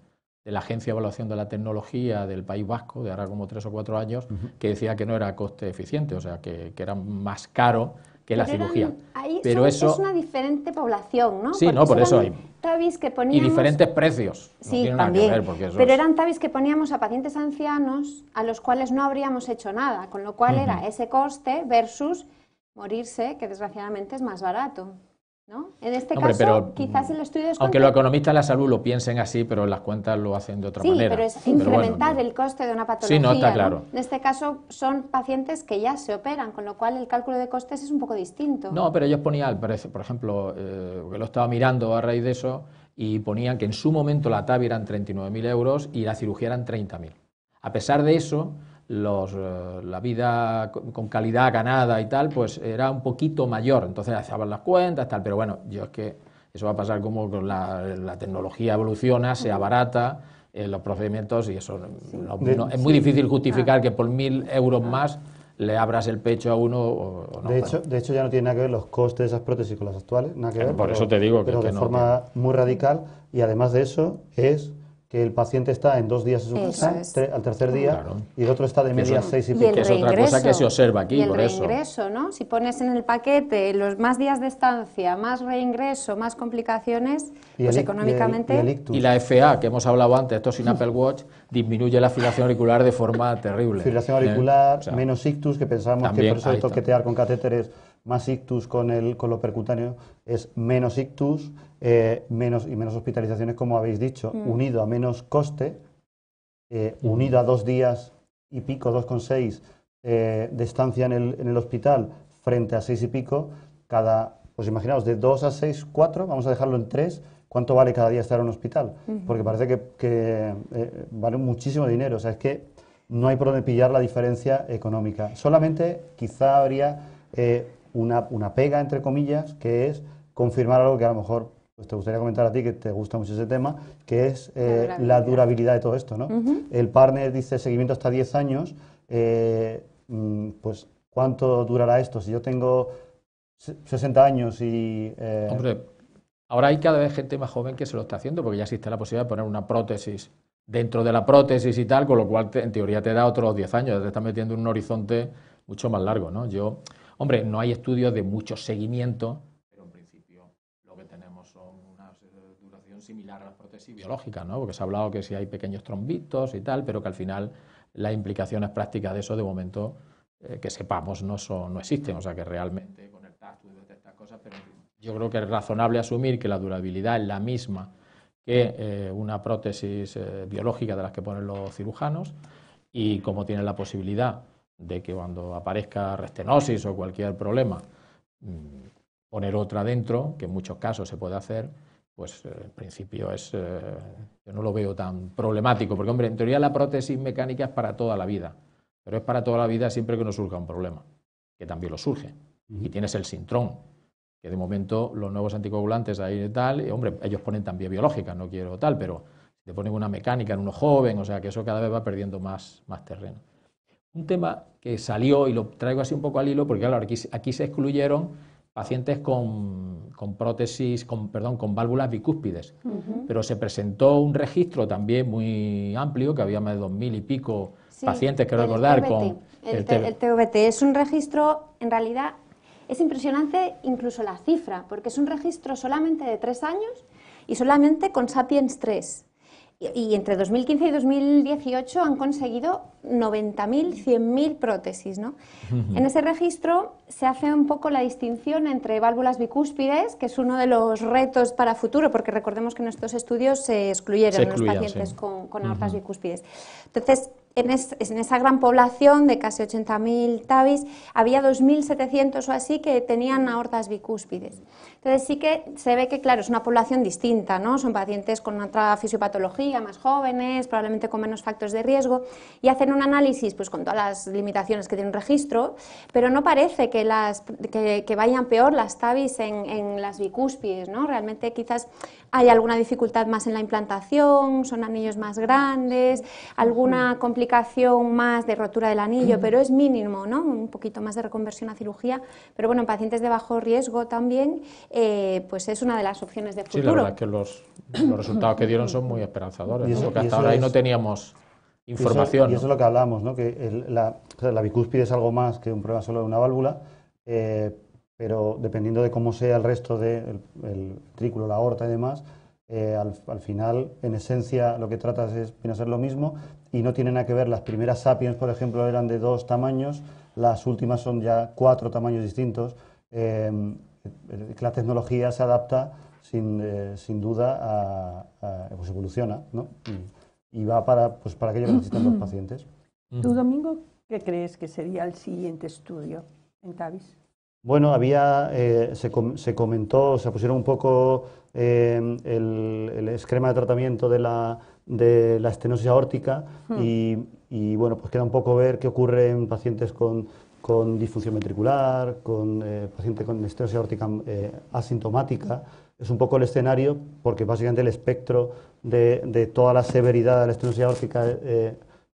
Speaker 3: de la Agencia de Evaluación de la Tecnología del País Vasco, de ahora como tres o cuatro años, que decía que no era coste eficiente, o sea, que era más caro que la cirugía. pero eso es una
Speaker 4: diferente población, ¿no? Sí, no, por eso hay. que poníamos, y diferentes
Speaker 3: precios. Sí, también. pero eran
Speaker 4: tabis que poníamos a pacientes ancianos a los cuales no habríamos hecho nada, con lo cual era ese coste versus morirse, que desgraciadamente es más barato. En este caso, quizás mm, en los estudios... Aunque
Speaker 3: los economistas de la salud lo piensen así, pero las cuentas lo hacen de otra manera. Sí, pero es incrementar
Speaker 4: el coste de una patología. Sí, no, está claro. En este caso son pacientes que ya se operan, con lo cual el cálculo de costes es un poco distinto. No,
Speaker 3: pero ellos ponían, por ejemplo, eh, que lo estaba mirando a raíz de eso, y ponían que en su momento la TAVI eran 39.000 euros y la cirugía eran 30.000. A pesar de eso, los, eh, la vida con calidad ganada y tal, pues era un poquito mayor. Entonces hacían las cuentas, tal. Pero bueno, yo es que eso va a pasar como la, la tecnología evoluciona, se abarata eh, los procedimientos y eso es muy difícil justificar ah. que por mil euros ah. más le abras el pecho a uno De hecho,
Speaker 2: de hecho, ya no tiene nada que ver los costes de esas prótesis con las actuales, nada que ver. Por eso te digo que, de forma muy radical y además de eso es que el paciente está en dos días al tercer día, y el otro está de media seis y, Que es otra cosa que se observa aquí, el por reingreso,
Speaker 4: Si pones en el paquete los más días de estancia, más reingreso, más complicaciones, pues económicamente...
Speaker 3: Y, la FA, que hemos hablado antes, esto sin Apple Watch, disminuye la fibrilación auricular de forma terrible. filación auricular, eh,
Speaker 2: menos ictus, que pensamos que por eso de toquetear
Speaker 3: con catéteres
Speaker 2: más ictus con, el, con lo percutáneo es menos ictus eh, menos, y menos hospitalizaciones, como habéis dicho, mm. unido a menos coste, eh, unido a dos días y pico, 2,6 eh, de estancia en el, en el hospital frente a seis y pico, cada, pues imaginaos, de 2 a 6, 4, vamos a dejarlo en 3, ¿cuánto vale cada día estar en un hospital? Porque parece que, que eh, vale muchísimo dinero, o sea, es que no hay por dónde pillar la diferencia económica. Solamente quizá habría una, pega, entre comillas, que es confirmar algo que a lo mejor pues, te gustaría comentar a ti, que te gusta mucho ese tema, que es eh, la, durabilidad. de todo esto. ¿no? El partner dice seguimiento hasta 10 años, eh, mm, pues ¿cuánto durará esto? Si yo tengo 60 años y... Eh, Hombre,
Speaker 3: ahora hay cada vez gente más joven que se lo está haciendo, porque ya existe la posibilidad de poner una prótesis dentro de la prótesis y tal, con lo cual en teoría te da otros 10 años, te estás metiendo en un horizonte mucho más largo. ¿no? Yo Hombre, no hay estudios de mucho seguimiento, pero en principio lo que tenemos son una duración similar a las prótesis biológicas, ¿no? Porque se ha hablado que si hay pequeños trombitos y tal, pero que al final las implicaciones prácticas de eso de momento eh, que sepamos no, son, no existen, o sea que realmente con el cosas, pero yo creo que es razonable asumir que la durabilidad es la misma que eh, una prótesis eh, biológica de las que ponen los cirujanos y como tienen la posibilidad de que cuando aparezca restenosis o cualquier problema, mm, poner otra dentro, que en muchos casos se puede hacer, pues eh, en principio es, eh, yo no lo veo tan problemático, porque hombre, en teoría la prótesis mecánica es para toda la vida, pero es para toda la vida siempre que no surja un problema, que también lo surge. Y tienes el sintrón, que de momento los nuevos anticoagulantes ahí y tal, y hombre, ellos ponen también biológicas, no quiero tal, pero te ponen una mecánica en uno joven, o sea que eso cada vez va perdiendo más terreno un tema que salió, y lo traigo así un poco al hilo, porque claro, aquí, se excluyeron pacientes con, prótesis, con, perdón, con válvulas bicúspides, pero se presentó un registro también muy amplio, que había más de dos mil y pico
Speaker 4: pacientes, quiero recordar, con... El, el TVT es un registro, en realidad, es impresionante incluso la cifra, porque es un registro solamente de tres años y solamente con Sapiens 3 y entre 2015 y 2018 han conseguido 90.000, 100.000 prótesis. ¿no? En ese registro se hace un poco la distinción entre válvulas bicúspides, que es uno de los retos para futuro, porque recordemos que en estos estudios se excluyeron los pacientes con, con aortas bicúspides. Entonces, en, esa gran población de casi 80.000 tabis, había 2.700 o así que tenían aortas bicúspides. Entonces sí que se ve que, claro, es una población distinta, ¿no? Son pacientes con otra fisiopatología, más jóvenes, probablemente con menos factores de riesgo, y hacen un análisis pues, con todas las limitaciones que tiene un registro, pero no parece que, vayan peor las tabis en, en las bicúspides, ¿no? Realmente quizás ¿Hay alguna dificultad más en la implantación? ¿Son anillos más grandes? ¿Alguna complicación más de rotura del anillo? Pero es mínimo, ¿no? Un poquito más de reconversión a cirugía. Pero bueno, en pacientes de bajo riesgo también, eh, pues es una de las opciones de futuro. Sí, la verdad
Speaker 3: que los, resultados que dieron son muy esperanzadores, porque hasta ahora ahí no teníamos información. Y eso, es lo
Speaker 2: que hablamos, ¿no? que la, bicúspide es algo más que un problema solo de una válvula. Eh, pero dependiendo de cómo sea el resto del trículo, la aorta y demás, eh, al, final, en esencia, lo que tratas es viene a ser lo mismo y no tiene nada que ver. Las primeras sapiens, por ejemplo, eran de dos tamaños, las últimas son ya cuatro tamaños distintos. Eh, la tecnología se adapta sin, eh, sin duda a, pues evoluciona ¿no? y, va para, pues, para aquello que necesitan los pacientes.
Speaker 1: ¿Tú, Domingo, qué crees que sería el siguiente estudio en TAVIS?
Speaker 2: Bueno, había, eh, se, se, comentó, se pusieron un poco eh, el, esquema de tratamiento de la, de la estenosis aórtica hmm. y, bueno, pues queda un poco ver qué ocurre en pacientes con, con disfunción ventricular, con eh, pacientes con estenosis aórtica asintomática. Es un poco el escenario porque básicamente el espectro de, de toda la severidad de la estenosis aórtica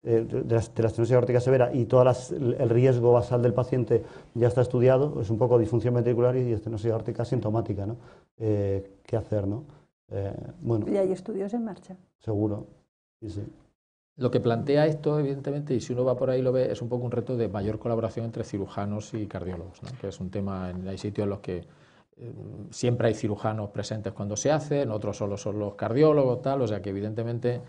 Speaker 2: eh, de, la, estenosis aórtica severa y todo el riesgo basal del paciente ya está estudiado, es un poco disfunción ventricular y estenosis aórtica sintomática, ¿no? Eh, ¿Qué hacer, no? Eh, bueno. Y hay
Speaker 1: estudios en marcha.
Speaker 3: Seguro, sí, sí. Lo que plantea esto, evidentemente, y si uno va por ahí lo ve, es un poco un reto de mayor colaboración entre cirujanos y cardiólogos, que es un tema, hay sitios en los que siempre hay cirujanos presentes cuando se hacen, otros solo son los cardiólogos, tal, o sea que evidentemente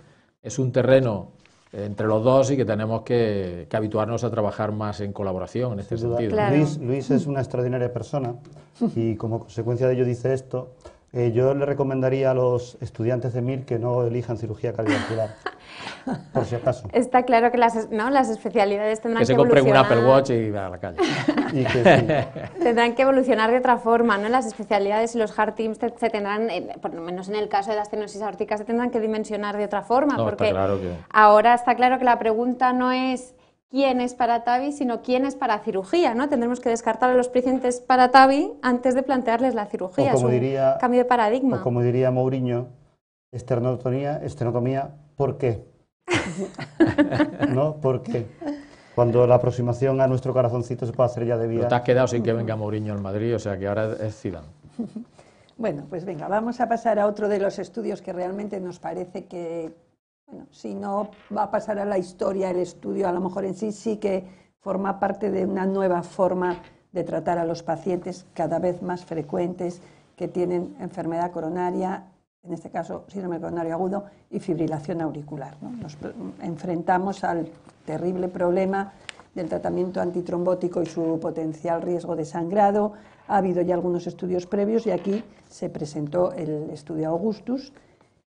Speaker 3: es un terreno entre los dos y que tenemos que, que habituarnos a trabajar más en colaboración en este sentido. Luis, Luis
Speaker 2: es una extraordinaria persona y como consecuencia de ello dice esto, eh, yo le recomendaría a los estudiantes de Mil que no elijan cirugía cardiovascular, por si acaso.
Speaker 4: Está claro que las, ¿no? las especialidades tendrán que, se que compren un Apple Watch
Speaker 3: y a la calle.
Speaker 4: Tendrán que evolucionar de otra forma, ¿no? Las especialidades y los hard teams se tendrán, por lo menos en el caso de la estenosis aórtica, se tendrán que dimensionar de otra forma, porque ahora está claro que la pregunta no es quién es para TAVI, sino quién es para cirugía, ¿no? Tendremos que descartar a los pacientes para TAVI antes de plantearles la cirugía. como cambio de paradigma. como
Speaker 2: diría Mourinho, esternotomía, esternotomía, ¿por qué? ¿No? ¿Por qué? Cuando la aproximación a nuestro corazoncito se puede hacer ya de vida. te has
Speaker 3: quedado sin que venga Mourinho al Madrid, o sea que ahora es Zidane.
Speaker 1: Bueno, pues venga, vamos a pasar a otro de los estudios que realmente nos parece que si no va a pasar a la historia el estudio, a lo mejor en sí sí que forma parte de una nueva forma de tratar a los pacientes cada vez más frecuentes que tienen enfermedad coronaria, en este caso síndrome coronario agudo y fibrilación auricular. Nos enfrentamos al terrible problema del tratamiento antitrombótico y su potencial riesgo de sangrado. Ha habido ya algunos estudios previos y aquí se presentó el estudio Augustus,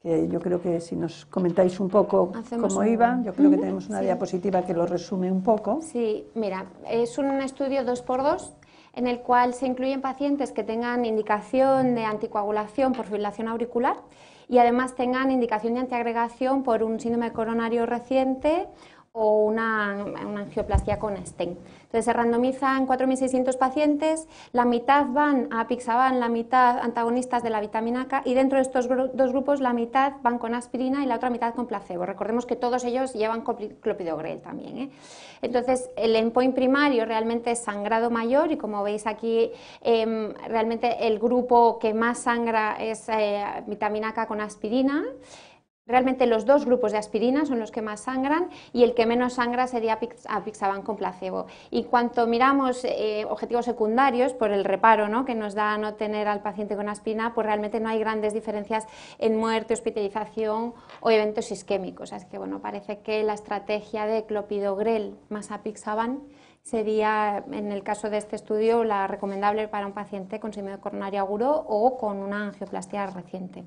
Speaker 1: yo creo que si nos comentáis un poco cómo iba, yo creo que tenemos una diapositiva que lo resume un poco. Sí,
Speaker 4: mira, es un estudio 2x2 en el cual se incluyen pacientes que tengan indicación de anticoagulación por fibrilación auricular y además tengan indicación de antiagregación por un síndrome coronario reciente o una, una angioplastia con stent. Entonces se randomizan 4.600 pacientes, la mitad van a Apixaban, la mitad antagonistas de la vitamina K y dentro de estos dos grupos la mitad van con aspirina y la otra mitad con placebo. Recordemos que todos ellos llevan clopidogrel también. ¿eh? Entonces el endpoint primario realmente es sangrado mayor y como veis aquí em, realmente el grupo que más sangra es eh, vitamina K con aspirina. Realmente los dos grupos de aspirina son los que más sangran y el que menos sangra sería apixaban con placebo. Y cuanto miramos eh, objetivos secundarios por el reparo ¿no? que nos da no tener al paciente con aspirina, pues realmente no hay grandes diferencias en muerte, hospitalización o eventos isquémicos. Así que bueno, parece que la estrategia de clopidogrel más apixaban sería, en el caso de este estudio, la recomendable para un paciente con síndrome coronario agudo o con una angioplastia reciente.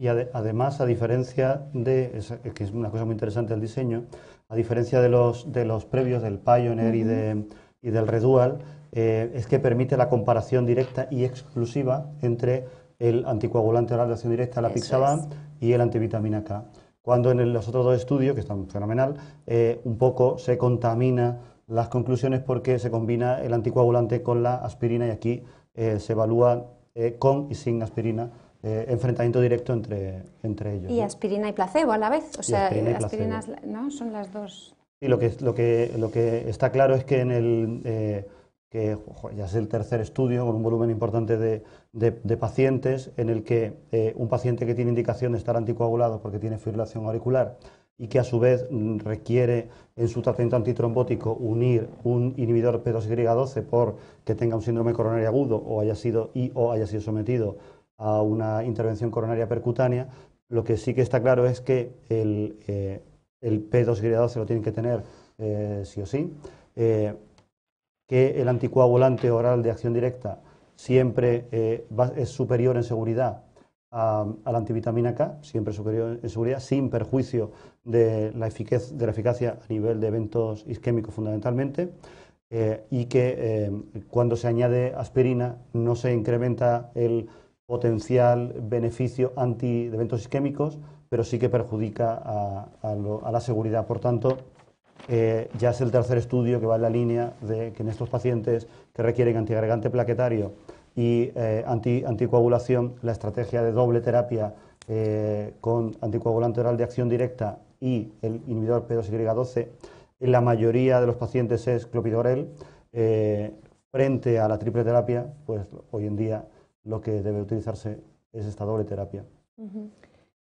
Speaker 2: Y además, a diferencia de, es, que es una cosa muy interesante el diseño, a diferencia de los, previos del Pioneer y, del Redual, eh, es que permite la comparación directa y exclusiva entre el anticoagulante oral de acción directa, la Pixaban, y el antivitamina K. Cuando en los otros dos estudios, que están fenomenal, eh, un poco se contamina las conclusiones porque se combina el anticoagulante con la aspirina y aquí eh, se evalúa con y sin aspirina eh, enfrentamiento directo entre, ellos. Y
Speaker 4: aspirina y placebo a la vez. O sea, aspirinas, ¿no? Son las dos. Y lo
Speaker 2: que, está claro es que en el. Eh, ya es el tercer estudio con un volumen importante de, pacientes, en el que eh, un paciente que tiene indicación de estar anticoagulado porque tiene fibrilación auricular y que a su vez mm, requiere en su tratamiento antitrombótico unir un inhibidor P2Y12 por que tenga un síndrome coronario agudo o y o haya sido sometido a una intervención coronaria percutánea. Lo que sí que está claro es que el, eh, el P2 se lo tienen que tener eh, sí o sí, eh, que el anticoagulante oral de acción directa siempre es superior en seguridad a, la antivitamina K, siempre superior en seguridad, sin perjuicio de la, eficacia, de eficacia a nivel de eventos isquémicos fundamentalmente, y que cuando se añade aspirina no se incrementa el potencial beneficio anti de eventos isquémicos, pero sí que perjudica a, la seguridad. Por tanto, eh, ya es el tercer estudio que va en la línea de que en estos pacientes que requieren antiagregante plaquetario y eh, anti, anticoagulación, la estrategia de doble terapia eh, con anticoagulante oral de acción directa y el inhibidor P2Y12, en la mayoría de los pacientes es clopidogrel. frente a la triple terapia, pues hoy en día lo que debe utilizarse es esta doble terapia.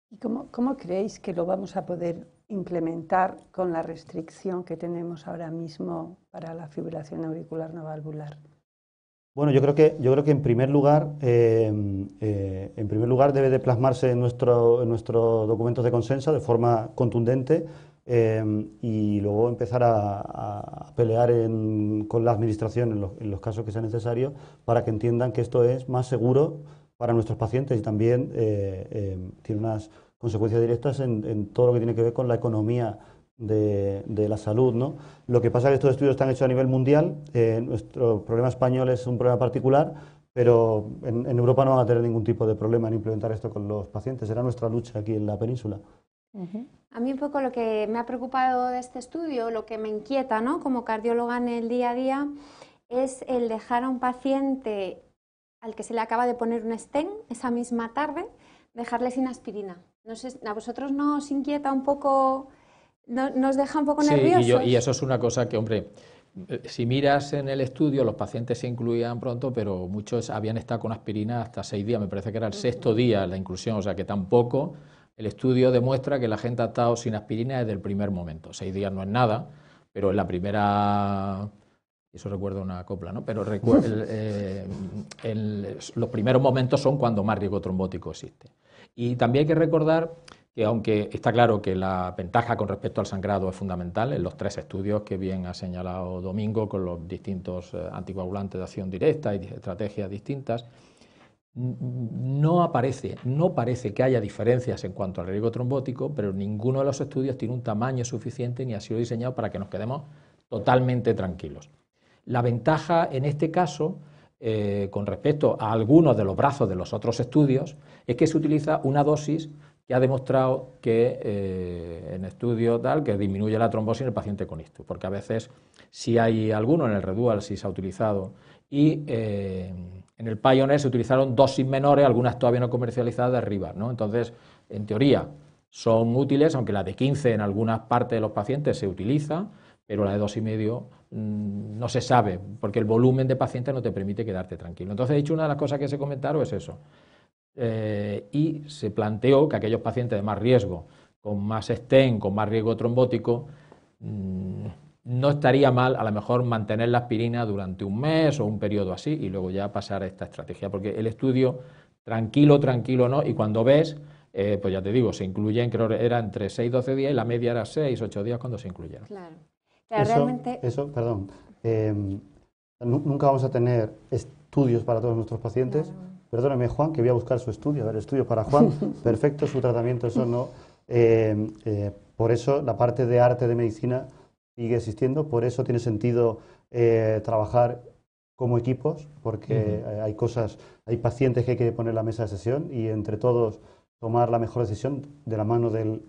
Speaker 1: ¿Y cómo, creéis que lo vamos a poder implementar con la restricción que tenemos ahora mismo para la fibrilación auricular no valvular?
Speaker 2: Bueno, yo creo que, yo creo que en primer lugar, eh, eh, en primer lugar debe de plasmarse en, nuestro, en nuestros documentos de consenso de forma contundente Em, y luego empezar a, pelear con la Administración en, los casos que sea necesario para que entiendan que esto es más seguro para nuestros pacientes y también eh, em, tiene unas consecuencias directas en, todo lo que tiene que ver con la economía de, la salud. ¿no? Lo que pasa es que estos estudios están hechos a nivel mundial, eh, nuestro problema español es un problema particular, pero en, Europa no van a tener ningún tipo de problema en implementar esto con los pacientes, será nuestra lucha aquí en la península.
Speaker 4: A mí un poco lo que me ha preocupado de este estudio, lo que me inquieta ¿no? como cardióloga en el día a día, es el dejar a un paciente al que se le acaba de poner un stent esa misma tarde, dejarle sin aspirina. No sé, ¿A vosotros no os inquieta un poco, nos deja un poco nerviosos? Y, y
Speaker 3: eso es una cosa que, hombre, eh, si miras en el estudio, los pacientes se incluían pronto, pero muchos habían estado con aspirina hasta seis días, me parece que era el sexto día la inclusión, o sea que tampoco el estudio demuestra que la gente ha estado sin aspirina desde el primer momento. Seis días no es nada, pero en la primera eso recuerdo una copla, ¿no? Pero eh, los primeros momentos son cuando más riesgo trombótico existe. Y también hay que recordar que, aunque está claro que la ventaja con respecto al sangrado es fundamental, en los tres estudios que bien ha señalado Domingo, con los distintos eh, anticoagulantes de acción directa y estrategias distintas, no aparece, no parece que haya diferencias en cuanto al riesgo trombótico, pero ninguno de los estudios tiene un tamaño suficiente ni ha sido diseñado para que nos quedemos totalmente tranquilos. La ventaja en este caso, eh, con respecto a algunos de los brazos de los otros estudios, es que se utiliza una dosis que ha demostrado que eh, en estudios tal que disminuye la trombosis en el paciente con esto, porque a veces si hay alguno en el Redual si se ha utilizado y eh, en el Pioneer se utilizaron dosis menores, algunas todavía no comercializadas de arriba, ¿no? Entonces, en teoría, son útiles, aunque la de 15 en algunas partes de los pacientes se utiliza, pero la de 2,5 mm, no se sabe, porque el volumen de pacientes no te permite quedarte tranquilo. Entonces, he dicho, una de las cosas que se comentaron es eso. Eh, y se planteó que aquellos pacientes de más riesgo, con más estén, con más riesgo trombótico, mm, no estaría mal a lo mejor mantener la aspirina durante un mes o un periodo así y luego ya pasar a esta estrategia, porque el estudio tranquilo, tranquilo no, y cuando ves, eh, pues ya te digo, se incluyen, creo que era entre 6 y 12 días y la media era 6, 8 días cuando se incluyeron. Claro,
Speaker 4: realmente...
Speaker 2: Eso, perdón, em, nunca vamos a tener estudios para todos nuestros pacientes. ...perdóneme Perdóname, Juan, que voy a buscar su estudio, a ver, estudio para Juan, perfecto, su tratamiento, eso no... Em, eh, por eso la parte de arte de medicina sigue existiendo, por eso tiene sentido eh, trabajar como equipos, porque eh, hay cosas, hay pacientes que hay que poner la mesa de sesión y entre todos tomar la mejor decisión de la mano del,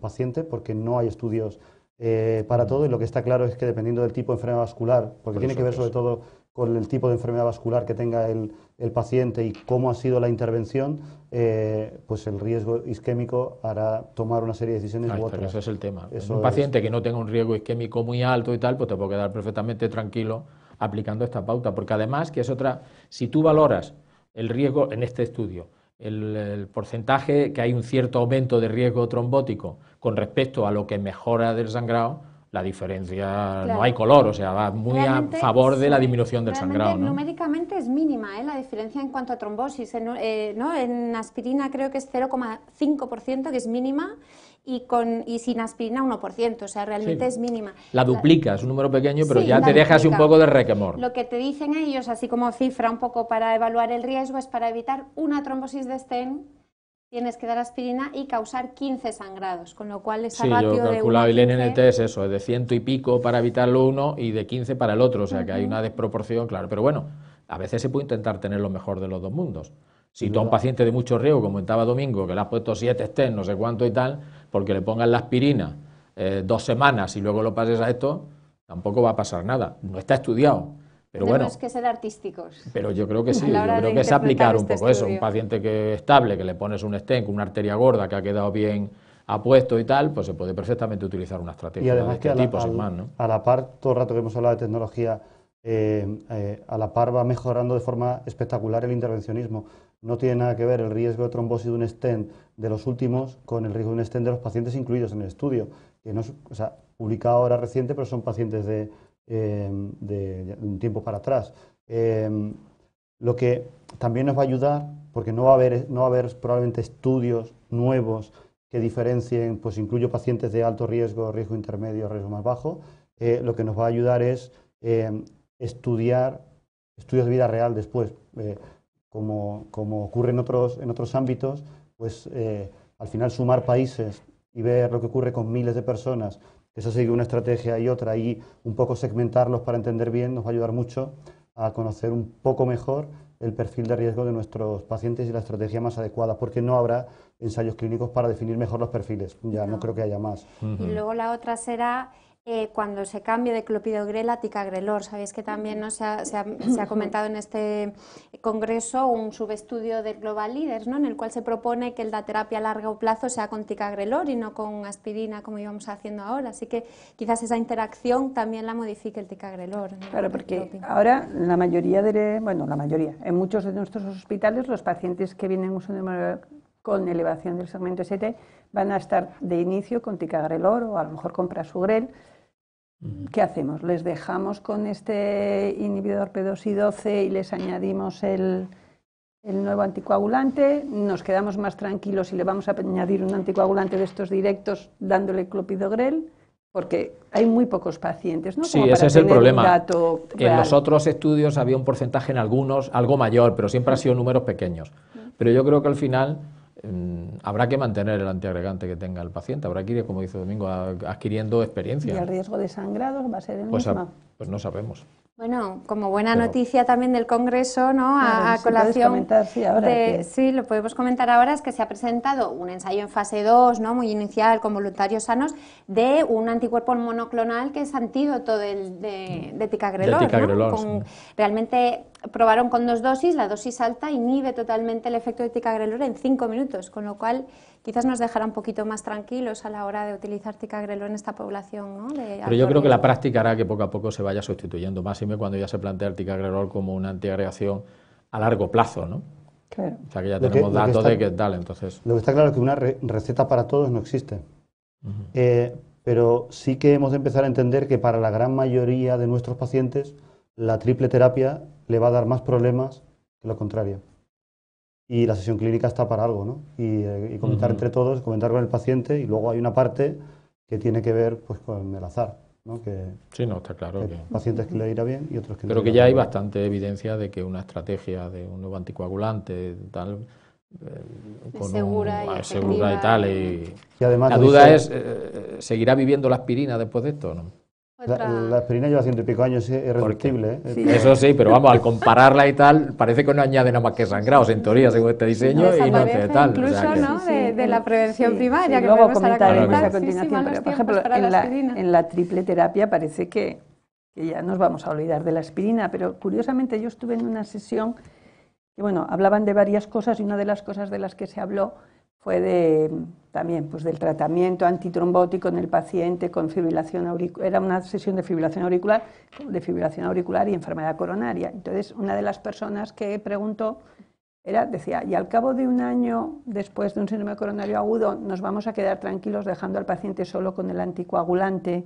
Speaker 2: paciente, porque no hay estudios eh, para todo y lo que está claro es que dependiendo del tipo de enfermedad vascular, porque tiene que ver sobre todo por el tipo de enfermedad vascular que tenga el, paciente y cómo ha sido la intervención, eh, pues el riesgo isquémico hará tomar una serie de decisiones u Eso es el tema. un paciente
Speaker 3: que no tenga un riesgo isquémico muy alto y tal, pues te puede quedar perfectamente tranquilo aplicando esta pauta, porque además que es otra, si tú valoras el riesgo en este estudio, el, porcentaje que hay un cierto aumento de riesgo trombótico con respecto a lo que mejora del sangrado, la diferencia no hay color, o sea, va muy a favor de la disminución del sangrado. ¿no?
Speaker 4: Numéricamente es mínima ¿eh? la diferencia en cuanto a trombosis. En, eh, ¿no? en aspirina creo que es 0,5%, que es mínima, y, con, y sin aspirina 1%, o sea, realmente es mínima. La duplica,
Speaker 3: es un número pequeño, pero ya te dejas un poco de requemor. Lo
Speaker 4: que te dicen ellos, así como cifra un poco para evaluar el riesgo, es para evitar una trombosis de Sten tienes que dar aspirina y causar 15 sangrados, con lo cual es ratio de 1
Speaker 3: el es eso, es de ciento y pico para evitarlo uno y de 15 para el otro, o sea que hay una desproporción, claro, pero bueno, a veces se puede intentar tener lo mejor de los dos mundos. Si tú a un paciente de mucho riesgo, como estaba Domingo, que le has puesto 7 estén, no sé cuánto y tal, porque le pongan la aspirina eh, dos semanas y luego lo pases a esto, tampoco va a pasar nada. No está estudiado. Pero Tenemos
Speaker 4: que ser artísticos.
Speaker 3: Pero yo creo que sí, yo creo que es aplicar un este poco eso. Un paciente que estable, que le pones un stent con una arteria gorda que ha quedado bien apuesto y tal, pues se puede perfectamente utilizar una estrategia de este tipo, sin más, ¿no? A
Speaker 2: la par, todo el rato que hemos hablado de tecnología, eh, eh, a la par va mejorando de forma espectacular el intervencionismo. No tiene nada que ver el riesgo de trombosis de un stent de los últimos con el riesgo de un stent de los pacientes incluidos en el estudio. Que no es, o sea, publicado ahora reciente, pero son pacientes de Em, de, un tiempo para atrás. Em, lo que también nos va a ayudar, porque no va a haber, probablemente estudios nuevos que diferencien, pues incluyo pacientes de alto riesgo, riesgo intermedio, riesgo más bajo, eh, lo que nos va a ayudar es em, estudiar estudios de vida real después, eh, como, ocurre en otros, en otros ámbitos, pues eh, al final sumar países y ver lo que ocurre con miles de personas eso sigue una estrategia y otra y un poco segmentarlos para entender bien nos va a ayudar mucho a conocer un poco mejor el perfil de riesgo de nuestros pacientes y la estrategia más adecuada, porque no habrá ensayos clínicos para definir mejor los perfiles. Ya no, creo que haya más. Y luego
Speaker 4: la otra será eh, cuando se cambie de clopidogrel a ticagrelor. Sabéis que también ¿no? se, ha, comentado en este congreso un subestudio de Global Leaders, ¿no? en el cual se propone que la terapia a largo plazo sea con ticagrelor y no con aspirina como íbamos haciendo ahora. Así que quizás esa interacción también la modifique el ticagrelor. Claro,
Speaker 1: porque ahora la mayoría de, bueno, la mayoría, en muchos de nuestros hospitales los pacientes que vienen usando con elevación del segmento 7 van a estar de inicio con ticagrelor o a lo mejor con prasugrel. ¿Qué hacemos? ¿Les dejamos con este inhibidor P2 y y les añadimos el, nuevo anticoagulante? ¿Nos quedamos más tranquilos y le vamos a añadir un anticoagulante de estos directos dándole clopidogrel? Porque hay muy pocos pacientes, ¿no? sí, ese es el problema. En los
Speaker 3: otros estudios había un porcentaje en algunos algo mayor, pero siempre ha sido números pequeños. Pero yo creo que al final Mm, habrá que mantener el antiagregante que tenga el paciente, habrá que ir, como dice Domingo, adquiriendo experiencia. ¿Y el
Speaker 4: riesgo de sangrado va a ser el pues mismo?
Speaker 3: pues no sabemos.
Speaker 4: Bueno, como buena noticia también del Congreso, ¿no? a, colación. Sí, lo podemos comentar ahora, es que se ha presentado un ensayo en fase 2, ¿no? Muy inicial, con voluntarios sanos, de un anticuerpo monoclonal que es antídoto del, de, mm. ticagrelor. Realmente probaron con dos dosis, la dosis alta inhibe totalmente el efecto de ticagrelor en cinco minutos, con lo cual quizás nos dejará un poquito más tranquilos a la hora de utilizar ticagrelor en esta población. ¿no? Pero yo creo que la práctica
Speaker 3: hará que poco a poco se vaya sustituyendo, más y me cuando ya se plantea el ticagrelor como una antiagregación a largo plazo, ¿no? O sea que ya tenemos datos de que tal, entonces...
Speaker 2: Lo que está claro es que una receta para todos no existe. Eh, pero sí que hemos de empezar a entender que para la gran mayoría de nuestros pacientes la triple terapia le va a dar más problemas que lo contrario. Y la sesión clínica está para algo, ¿no? Y, eh, comentar entre todos, comentar con el paciente y luego hay una parte que tiene que ver pues, con el azar. ¿no?
Speaker 3: sí, no, está claro. Pacientes que
Speaker 2: le irá bien y otros que no. Pero que ya
Speaker 3: hay bastante evidencia de que una estrategia de un nuevo anticoagulante, tal, eh, segura, y, tal. Y, y además la duda es, eh, ¿seguirá viviendo la aspirina después de esto? No? La, aspirina lleva ciento y pico años, es ¿eh? Eso sí, pero vamos, al compararla y tal, parece que no añade nada más que sangrados, en teoría, según este diseño, y no hace tal. Incluso,
Speaker 4: ¿no? De, la prevención primaria, que luego
Speaker 1: comentaremos a, la continuación. por ejemplo, en la, triple terapia parece que, que, ya nos vamos a olvidar de la aspirina, pero curiosamente yo estuve en una sesión que, bueno, hablaban de varias cosas y una de las cosas de las que se habló fue de, también pues del tratamiento antitrombótico en el paciente con fibrilación auricular, era una sesión de fibrilación auricular, de fibrilación auricular y enfermedad coronaria. Entonces, una de las personas que preguntó era, decía, y al cabo de un año después de un síndrome coronario agudo, nos vamos a quedar tranquilos dejando al paciente solo con el anticoagulante,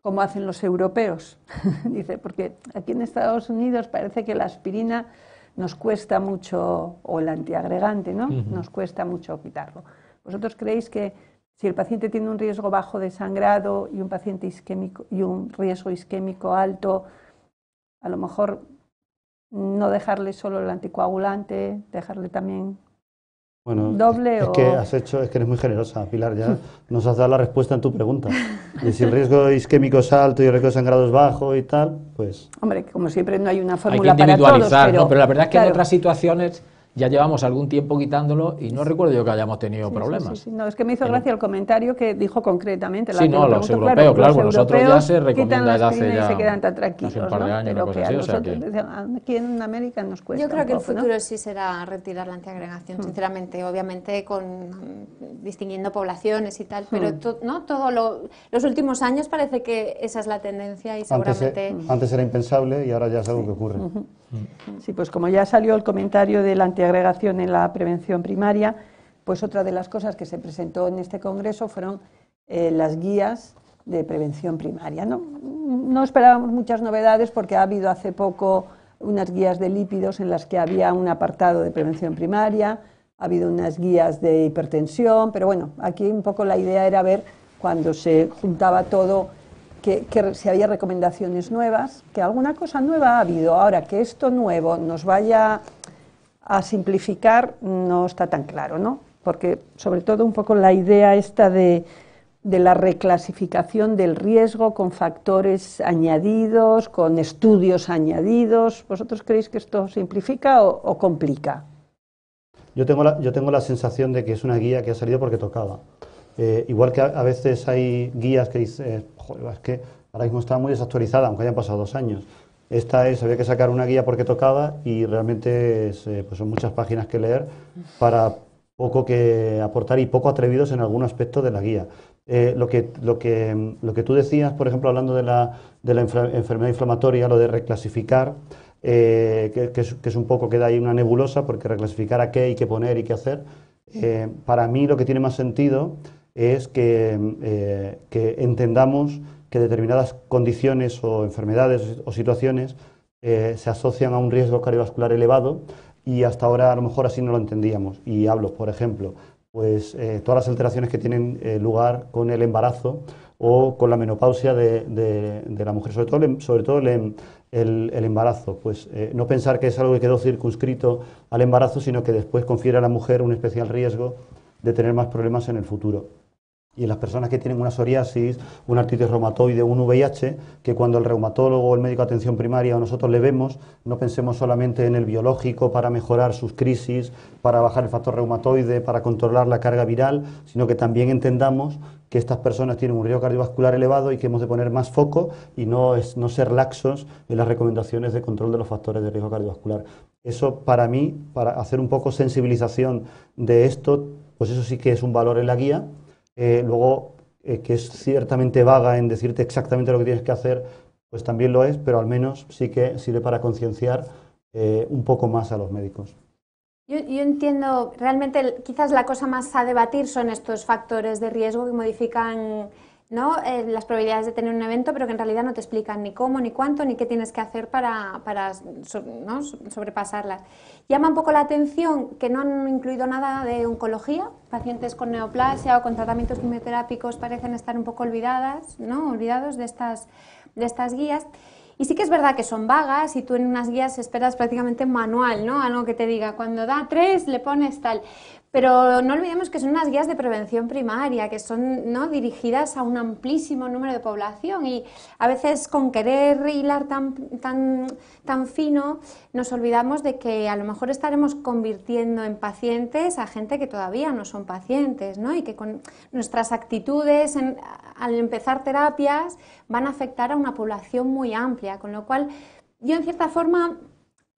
Speaker 1: como hacen los europeos. Dice, porque aquí en Estados Unidos parece que la aspirina nos cuesta mucho, o el antiagregante, ¿no? Nos cuesta mucho quitarlo. ¿Vosotros creéis que si el paciente tiene un riesgo bajo de sangrado y un paciente isquémico y un riesgo isquémico alto, a lo mejor no dejarle solo el anticoagulante, dejarle también
Speaker 2: bueno, es, que has hecho, es que eres muy generosa, Pilar, ya nos has dado la respuesta en tu pregunta. Y si el riesgo isquémico es alto y el riesgo
Speaker 3: sangrado es bajo y tal, pues...
Speaker 1: Hombre, como siempre no hay una fórmula para todos, pero... ¿no? Pero la verdad es que hay en otras
Speaker 3: situaciones ya llevamos algún tiempo quitándolo y no recuerdo yo que hayamos tenido problemas. Sí,
Speaker 1: sí, no, es que me hizo gracia el comentario que dijo concretamente. La sí, no, los europeos, claro, los nosotros ya se recomienda desde hace ya. se quedan tan tranquilos. Hace un par de años, ¿no? Pero así, o sea que...
Speaker 4: Ah, aquí en América nos cuesta. Yo creo que el futuro sí será retirar la antiagregación, hmm. sinceramente. Obviamente, con distinguiendo poblaciones y tal, hmm. pero no todo lo, los últimos años parece que esa es la tendencia y seguramente. Antes, antes
Speaker 2: era impensable y ahora ya es algo que ocurre.
Speaker 1: Hmm. Sí, pues como ya salió el comentario del antiagregación agregación en la prevención primaria, pues otra de las cosas que se presentó en este congreso fueron eh, las guías de prevención primaria. No, no esperábamos muchas novedades porque ha habido hace poco unas guías de lípidos en las que había un apartado de prevención primaria, ha habido unas guías de hipertensión, pero bueno, aquí un poco la idea era ver cuando se juntaba todo, que, si había recomendaciones nuevas, que alguna cosa nueva ha habido. Ahora, que esto nuevo nos vaya a simplificar no está tan claro, ¿no? Porque sobre todo un poco la idea esta de, la reclasificación del riesgo con factores añadidos, con estudios añadidos. ¿Vosotros creéis que esto simplifica o, complica?
Speaker 2: Yo tengo, la, yo tengo la sensación de que es una guía que ha salido porque tocaba. Eh, igual que a, veces hay guías que dicen eh, es que ahora mismo está muy desactualizada, aunque hayan pasado dos años. Esta es, había que sacar una guía porque tocaba y realmente eh, pues son muchas páginas que leer para poco que aportar y poco atrevidos en algún aspecto de la guía. Eh, lo, que, tú decías, por ejemplo, hablando de la, de la enfermedad inflamatoria, lo de reclasificar, eh, que, es, un poco, queda ahí una nebulosa, porque reclasificar a qué hay que poner y qué hacer, para mí lo que tiene más sentido es que entendamos que determinadas condiciones o enfermedades o situaciones eh, se asocian a un riesgo cardiovascular elevado y hasta ahora a lo mejor así no lo entendíamos. Y hablo, por ejemplo, pues eh, todas las alteraciones que tienen eh, lugar con el embarazo o con la menopausia de, la mujer, sobre todo, el, em, sobre todo em, embarazo. Pues no pensar que es algo que quedó circunscrito al embarazo, sino que después confiere a la mujer un especial riesgo de tener más problemas en el futuro. Y en las personas que tienen una psoriasis, una artritis reumatoide, un VIH, que cuando el reumatólogo o el médico de atención primaria o nosotros le vemos, no pensemos solamente en el biológico para mejorar sus crisis, para bajar el factor reumatoide, para controlar la carga viral, sino que también entendamos que estas personas tienen un riesgo cardiovascular elevado y que hemos de poner más foco y no, no ser laxos en las recomendaciones de control de los factores de riesgo cardiovascular. Eso para mí, para hacer un poco sensibilización de esto, pues eso sí que es un valor en la guía eh, luego eh, que es ciertamente vaga en decirte exactamente lo que tienes que hacer, pues también lo es, pero al menos sí que sirve para concienciar eh, un poco más a los médicos.
Speaker 4: Yo, yo, entiendo, realmente quizás la cosa más a debatir son estos factores de riesgo que modifican ¿no? Eh, las probabilidades de tener un evento, pero que en realidad no te explican ni cómo, ni cuánto, ni qué tienes que hacer para, ¿no? sobrepasarlas. Llama un poco la atención que no han incluido nada de oncología, pacientes con neoplasia o con tratamientos quimioterápicos parecen estar un poco olvidadas, ¿no? olvidados de estas, de estas guías. Y sí que es verdad que son vagas y tú en unas guías esperas prácticamente manual, ¿no? Algo que te diga, cuando da tres le pones tal pero no olvidemos que son unas guías de prevención primaria, que son ¿no? dirigidas a un amplísimo número de población y a veces con querer hilar tan, tan, tan fino nos olvidamos de que a lo mejor estaremos convirtiendo en pacientes a gente que todavía no son pacientes ¿no? y que con nuestras actitudes al empezar terapias van a afectar a una población muy amplia, con lo cual yo en cierta forma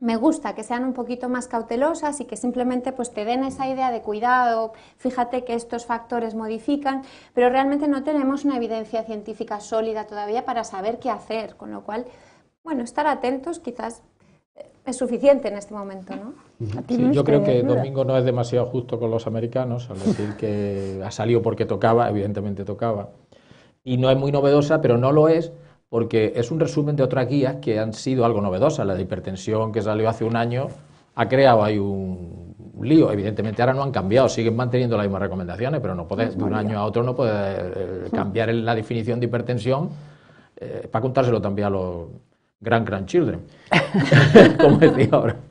Speaker 4: me gusta que sean un poquito más cautelosas y que simplemente pues te den esa idea de cuidado, fíjate que estos factores modifican, pero realmente no tenemos una evidencia científica sólida todavía para saber qué hacer, con lo cual, bueno, estar atentos quizás eh, es suficiente en este momento, ¿no? yo creo que Domingo
Speaker 3: no es demasiado justo con los americanos al decir que ha salido porque tocaba, evidentemente tocaba, y no es muy novedosa, pero no lo es porque es un resumen de otras guías que han sido algo novedosas. La de hipertensión que salió hace un año ha creado ahí un lío. Evidentemente ahora no han cambiado, siguen manteniendo las mismas recomendaciones, pero no puedes, ah, de un año a otro no puedes eh, cambiar la definición de hipertensión eh, para contárselo también a los grand grandchildren, como decía ahora,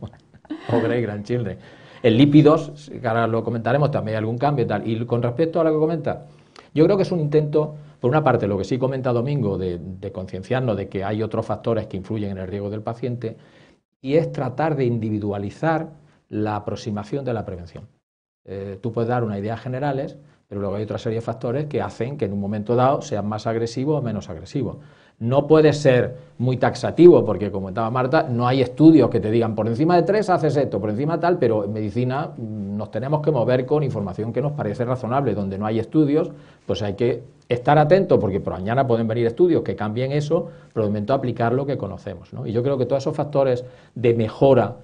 Speaker 3: o great grandchildren. El lípidos, que ahora lo comentaremos, también hay algún cambio y tal. Y con respecto a lo que comenta yo creo que es un intento, por una parte, lo que sí comenta Domingo, de, concienciarnos de que hay otros factores que influyen en el riesgo del paciente, y es tratar de individualizar la aproximación de la prevención. Eh, tú puedes dar unas ideas generales, pero luego hay otra serie de factores que hacen que en un momento dado sean más agresivos o menos agresivos. No puede ser muy taxativo, porque como estaba Marta, no hay estudios que te digan por encima de tres haces esto, por encima tal, pero en medicina mm, nos tenemos que mover con información que nos parece razonable. Donde no hay estudios, pues hay que estar atentos, porque por mañana pueden venir estudios que cambien eso, pero de momento aplicar lo que conocemos. Y yo creo que todos esos factores de mejora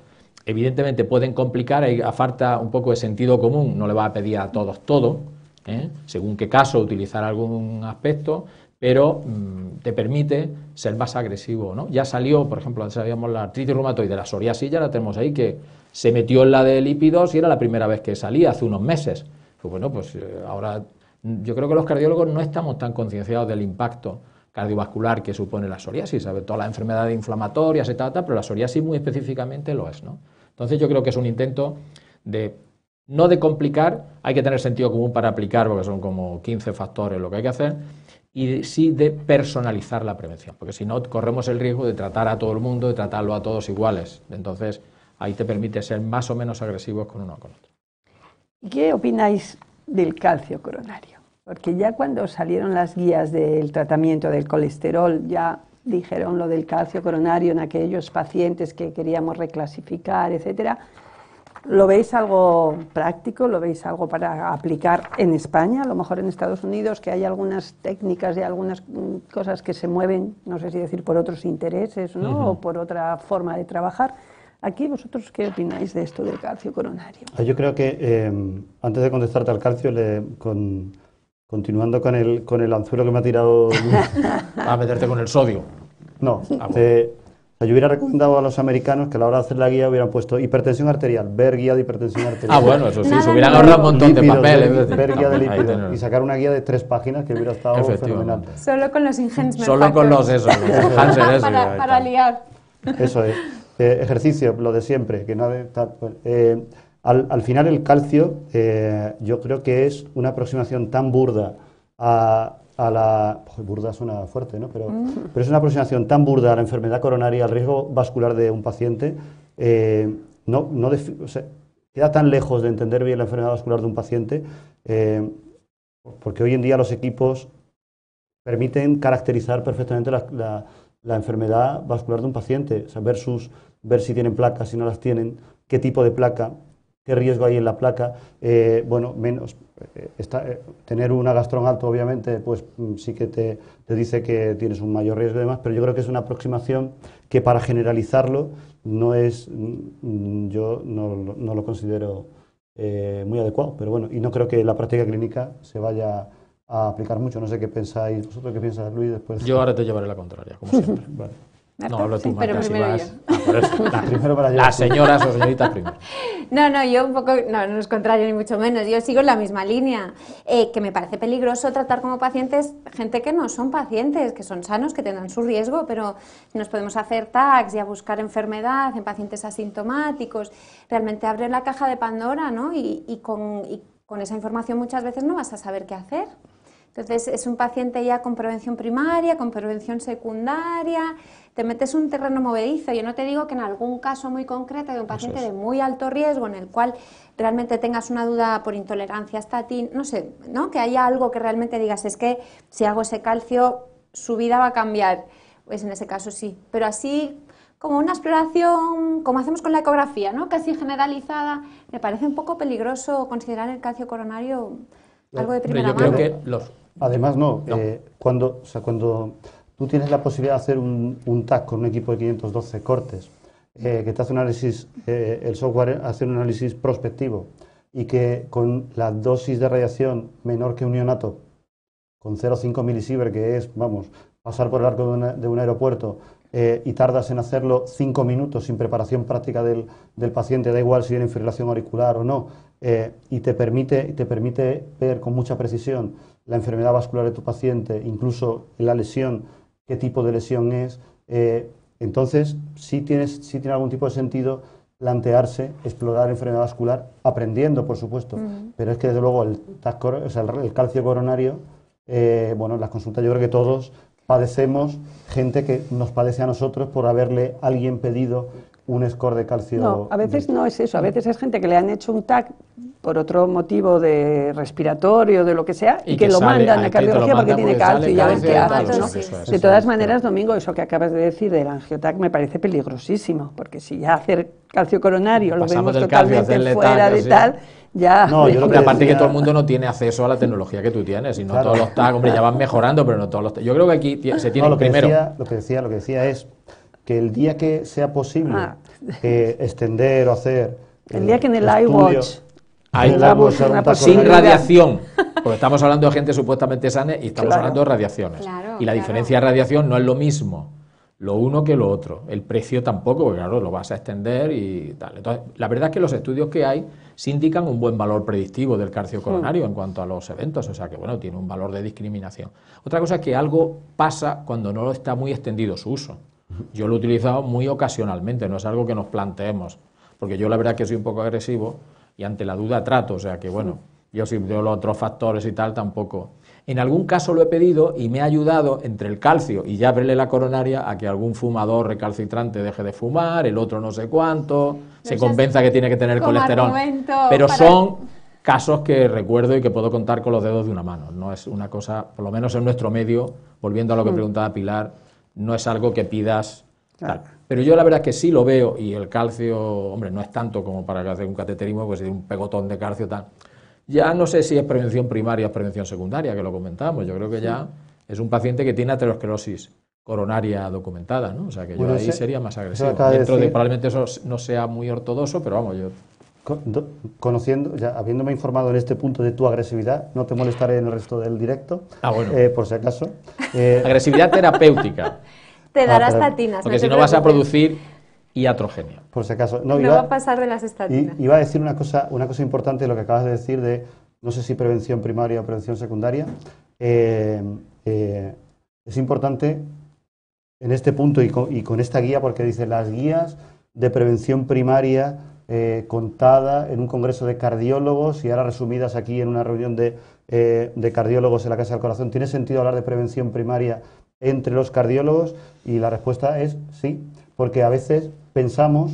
Speaker 3: evidentemente pueden complicar, a falta un poco de sentido común, no le va a pedir a todos todo, ¿eh? según qué caso utilizar algún aspecto, pero mm, te permite ser más agresivo. ¿no? Ya salió, por ejemplo, antes habíamos la artritis reumatoide, la psoriasis, ya la tenemos ahí, que se metió en la de lípidos y era la primera vez que salía hace unos meses. Pues bueno, pues eh, ahora mm, yo creo que los cardiólogos no estamos tan concienciados del impacto cardiovascular que supone la psoriasis, sobre todas las enfermedades inflamatorias etc., pero la psoriasis muy específicamente lo es. ¿no? Entonces yo creo que es un intento de, no de complicar, hay que tener sentido común para aplicar, porque son como 15 factores lo que hay que hacer, y sí de personalizar la prevención, porque si no corremos el riesgo de tratar a todo el mundo, de tratarlo a todos iguales. Entonces, ahí te permite ser más o menos agresivos con uno o con otro.
Speaker 1: ¿Qué opináis del calcio coronario? Porque ya cuando salieron las guías del tratamiento del colesterol, ya dijeron lo del calcio coronario en aquellos pacientes que queríamos reclasificar, etcétera, ¿Lo veis algo práctico? ¿Lo veis algo para aplicar en España? A lo mejor en Estados Unidos, que hay algunas técnicas y algunas mm, cosas que se mueven, no sé si decir por otros intereses ¿no? o por otra forma de trabajar. Aquí, ¿vosotros qué opináis de esto del calcio coronario?
Speaker 2: Ah, yo creo que, em, antes de contestarte al calcio, continuando con el, con el anzuelo que me ha tirado... a meterte con el sodio. No, hace ah, eh, yo hubiera recomendado a los americanos que a la hora de hacer la guía hubieran puesto hipertensión arterial, ver guía de hipertensión arterial. Ah, bueno, eso sí, se hubieran ahorrado un montón de papel Ver, guía de lípidos y sacar una guía de tres páginas que hubiera estado fenomenal.
Speaker 4: Solo con los ingens Solo con los esos, para, para liar. Eso
Speaker 2: es. Eh, ejercicio, lo de siempre, que no pues, eh, al, al, final el calcio eh, yo creo que es una aproximación tan burda a, a la... burda suena fuerte, ¿no? Mm. Pero, es una aproximación tan burda a la enfermedad coronaria, al riesgo vascular de un paciente, eh, no, queda tan lejos de entender bien la enfermedad vascular de un paciente, eh, porque hoy en día los equipos permiten caracterizar perfectamente la, enfermedad vascular de un paciente, saber sea, ver si tienen placas, si no las tienen, qué tipo de placa, qué riesgo hay en la placa. Eh, bueno, menos. Eh, eh, tener un gastrón alto, obviamente, pues mm, sí que te, dice que tienes un mayor riesgo y demás, pero yo creo que es una aproximación que para generalizarlo no es. Mm, yo no, no lo considero muy adecuado, pero bueno, y no creo que la práctica clínica se vaya a aplicar mucho. No sé qué pensáis, vosotros qué piensas, Luis, después. Yo ahora te
Speaker 3: llevaré la contraria, como siempre. vale no hablo tú, Las señoras o primero.
Speaker 4: No, no, yo un poco, no, no es contrario ni mucho menos, yo sigo en la misma línea, eh, que me parece peligroso tratar como pacientes gente que no son pacientes, que son sanos, que tengan su riesgo, pero nos podemos hacer tags y a buscar enfermedad en pacientes asintomáticos, realmente abre la caja de Pandora, ¿no? Y, con, y con esa información muchas veces no vas a saber qué hacer. Entonces es un paciente ya con prevención primaria, con prevención secundaria, te metes un terreno movedizo. Yo no te digo que en algún caso muy concreto de un paciente de muy alto riesgo en el cual realmente tengas una duda por intolerancia a ti, no sé, que haya algo que realmente digas, es que si hago ese calcio su vida va a cambiar. Pues en ese caso sí, pero así como una exploración, como hacemos con la ecografía, ¿no? casi generalizada, me parece un poco peligroso considerar el calcio coronario algo de primera
Speaker 2: mano. los Además, no. Eh, cuando, o sea, cuando tú tienes la posibilidad de hacer un, TAC con un equipo de 512 cortes, eh, que te hace un análisis, eh, el software hace un análisis prospectivo y que con la dosis de radiación menor que un ionato, con 0,5 milisiever, que es, vamos, pasar por el arco de, un aeropuerto y tardas en hacerlo cinco minutos sin preparación práctica del, paciente, da igual si tiene fibrilación auricular o no, y te permite, te permite ver con mucha precisión la enfermedad vascular de tu paciente, incluso la lesión, qué tipo de lesión es, eh, entonces sí, tienes, sí tiene algún tipo de sentido plantearse explorar enfermedad vascular, aprendiendo, por supuesto. Pero es que, desde luego, el, o el calcio coronario, eh, bueno, en las consultas yo creo que todos padecemos gente que nos padece a nosotros por haberle alguien pedido un score de calcio. No, a
Speaker 1: veces no es eso, a veces es gente que le han hecho un TAC por otro motivo de respiratorio, de lo que sea, y, que, lo mandan a cardiología porque tiene pues, calcio y ya ves qué ha ¿no? De todas maneras, Domingo, eso que acabas de decir del angiotac me parece peligrosísimo, porque si ya hacer calcio coronario lo Pasamos vemos totalmente calcio, fuera de tal. Ya. No, yo que aparte que todo el mundo
Speaker 3: no tiene acceso a la tecnología que tú tienes, y no todos los TAC, hombre, ya van mejorando, pero no todos los TAC. Yo creo que aquí se tiene no, primero. lo, que decía, lo que
Speaker 2: decía es que el día que sea posible ah. eh, extender o hacer... El, día eh, que en el iWatch...
Speaker 3: Hay sin radiación, porque estamos hablando de gente supuestamente sana y estamos hablando de radiaciones. y la diferencia de radiación no es lo mismo lo uno que lo otro. El precio tampoco, porque claro, lo vas a extender y tal. Entonces, la verdad es que los estudios que hay sí indican un buen valor predictivo del carcio coronario en cuanto a los eventos, o sea que, bueno, tiene un valor de discriminación. Otra cosa es que algo pasa cuando no está muy extendido su uso. Yo lo he utilizado muy ocasionalmente, no es algo que nos planteemos, porque yo la verdad que soy un poco agresivo y ante la duda trato, o sea que bueno, yo si veo los otros factores y tal tampoco. En algún caso lo he pedido y me ha ayudado entre el calcio y ya abrirle la coronaria a que algún fumador recalcitrante deje de fumar, el otro no sé cuánto, se convenza que tiene que tener colesterol. Pero son casos que recuerdo y que puedo contar con los dedos de una mano. No es una cosa, por lo menos en nuestro medio, volviendo a lo que hmm. preguntaba Pilar, no es algo que pidas Pero yo la verdad es que sí lo veo y el calcio, hombre, no es tanto como para hacer un cateterismo, pues un pegotón de calcio tal. Ya no sé si es prevención primaria o prevención secundaria, que lo comentamos. Yo creo que ya es un paciente que tiene aterosclerosis coronaria documentada, ¿no? O sea, que yo ahí sería más agresivo. Dentro de, probablemente eso no sea muy ortodoxo, pero vamos, yo
Speaker 2: conociendo, ya habiéndome informado en este punto de tu agresividad, no te molestaré en el
Speaker 3: resto del directo, ah, bueno. Eh, por si acaso. Eh, agresividad terapéutica.
Speaker 4: te ah, dará estatinas. Porque si no vas a
Speaker 3: producir iatrogenia. Por si acaso.
Speaker 2: No, va a
Speaker 4: pasar de las estatinas.
Speaker 2: Iba a decir una cosa, importante de lo que acabas de decir de, no sé si prevención primaria o prevención secundaria. Eh, es importante en este punto y con, y con esta guía, porque dice las guías de prevención primaria eh, contada en un congreso de cardiólogos y ahora resumidas aquí en una reunión de, eh, de cardiólogos en la Casa del Corazón. ¿Tiene sentido hablar de prevención primaria entre los cardiólogos? Y la respuesta es sí, porque a veces pensamos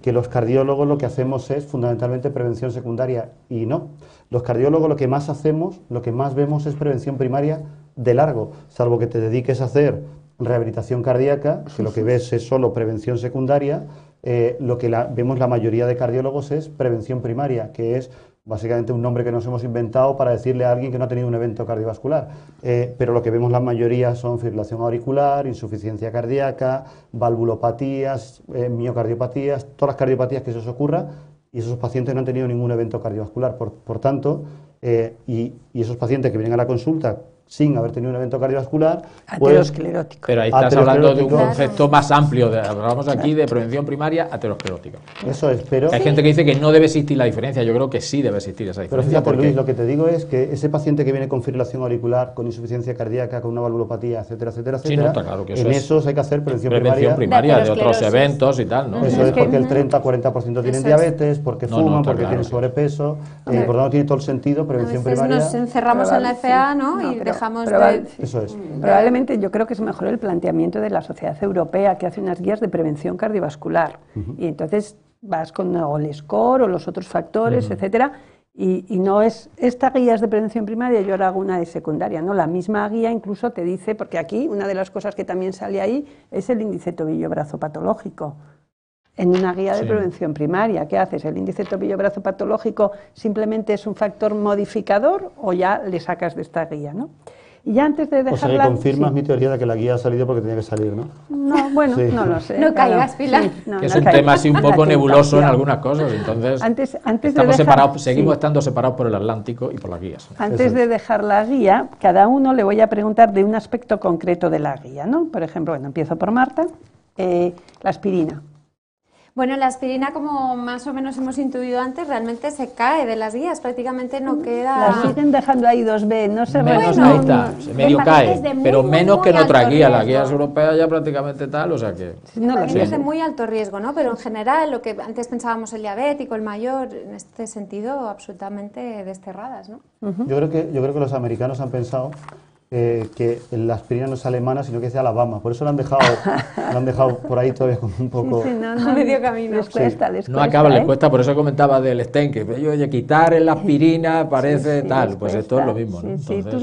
Speaker 2: que los cardiólogos lo que hacemos es fundamentalmente prevención secundaria y no. Los cardiólogos lo que más hacemos, lo que más vemos es prevención primaria de largo, salvo que te dediques a hacer rehabilitación cardíaca, que lo que ves es solo prevención secundaria, eh, lo que vemos la mayoría de cardiólogos es prevención primaria, que es básicamente un nombre que nos hemos inventado para decirle a alguien que no ha tenido un evento cardiovascular. Eh, pero lo que vemos la mayoría son fibrilación auricular, insuficiencia cardíaca, valvulopatías, eh, miocardiopatías, todas las cardiopatías que se os ocurra, y esos pacientes no han tenido ningún evento cardiovascular. Por, tanto, y esos pacientes que vienen a la consulta sin haber tenido un evento cardiovascular. Pues Aterosclerótico. pero ahí estás hablando de un concepto
Speaker 3: más amplio. hablamos aquí de prevención primaria aterosclerótica. Eso es, Hay gente que dice que no debe existir la diferencia. Yo creo que sí debe existir esa diferencia. Pero porque... lo que
Speaker 2: te digo es que ese paciente que viene con fibrilación auricular, con insuficiencia cardíaca, con una valvulopatía, etcétera, etcétera, etcétera, eso en esos hay que hacer prevención, prevención primaria. de, otros eventos y tal, ¿no? Eso es porque el 30-40% tienen diabetes, porque fuman, porque tienen sobrepeso, y eh, por lo tanto tiene todo el sentido prevención primaria. nos
Speaker 4: encerramos en la FA, ¿no?
Speaker 1: Mm. Probablemente yo creo que es mejor el planteamiento de la Sociedad Europea que hace unas guías de prevención cardiovascular. Y entonces vas con el score o los otros factores, etc. etcétera, y, no es, esta guía de prevención primaria, yo ahora hago una de secundaria, ¿no? La misma guía incluso te dice, porque aquí una de las cosas que también sale ahí es el índice tobillo-brazo patológico en una guía de prevención primaria. ¿Qué haces? ¿El índice tobillo-brazo patológico simplemente es un factor modificador o ya le sacas de esta guía? ¿no? Y antes de dejarla... O sea, que confirmas
Speaker 2: mi teoría de que la guía ha salido porque tenía que salir, ¿no?
Speaker 1: No, bueno, no lo sé. No caigas, Pilar. es un tema así un poco nebuloso en algunas
Speaker 3: cosas, entonces...
Speaker 1: separados, seguimos
Speaker 3: estando separados por el Atlántico y por las guía. Antes de
Speaker 1: dejar la guía, cada uno le voy a preguntar de un aspecto concreto de la guía, ¿no? Por ejemplo, bueno, empiezo por Marta. Eh, la aspirina.
Speaker 4: Bueno, la aspirina, como más o menos hemos intuido antes, realmente se cae de las guías, prácticamente no mm, queda... La
Speaker 1: siguen dejando ahí 2B, no se
Speaker 4: ve. ahí
Speaker 3: está, medio cae, pero menos que en otra guía, las guías europeas ya prácticamente tal, o sea que...
Speaker 2: No, es de
Speaker 4: muy alto riesgo, ¿no? Pero en general, lo que antes pensábamos el diabético, el mayor, en este sentido, absolutamente desterradas, ¿no?
Speaker 2: yo, creo que, yo creo que los americanos han pensado eh, que la aspirina no es alemana, sino que es de Alabama. Por eso la han dejado,
Speaker 3: han dejado por ahí todavía como un poco...
Speaker 2: no,
Speaker 4: medio camino. no acaba, la ¿eh?
Speaker 3: cuesta. Por eso comentaba del Sten, que oye, quitar la aspirina parece tal. Pues esto es lo mismo,
Speaker 4: ¿no?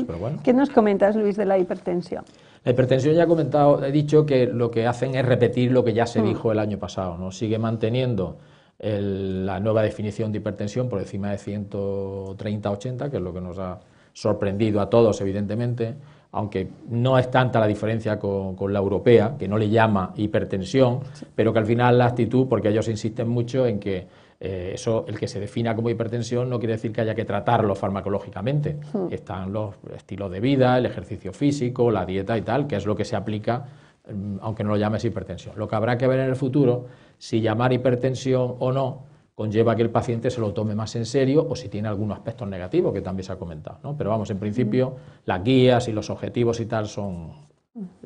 Speaker 1: pero bueno. ¿Qué nos comentas, Luis, de la hipertensión?
Speaker 3: La hipertensión ya he comentado, he dicho que lo que hacen es repetir lo que ya se mm. dijo el año pasado, ¿no? Sigue manteniendo la nueva definición de hipertensión por encima de 130-80, que es lo que nos ha sorprendido a todos, evidentemente, aunque no es tanta la diferencia con, la europea, que no le llama hipertensión, pero que al final la actitud, porque ellos insisten mucho en que eh, eso, el que se defina como hipertensión no quiere decir que haya que tratarlo farmacológicamente. Hmm. Están los estilos de vida, el ejercicio físico, la dieta y tal, que es lo que se aplica, mm, aunque no lo llames hipertensión. Lo que habrá que ver en el futuro, si llamar hipertensión o no, conlleva que el paciente se lo tome más en serio o si tiene algunos aspecto negativo, que también se ha comentado. ¿no? Pero vamos, en principio las guías y los objetivos y tal son,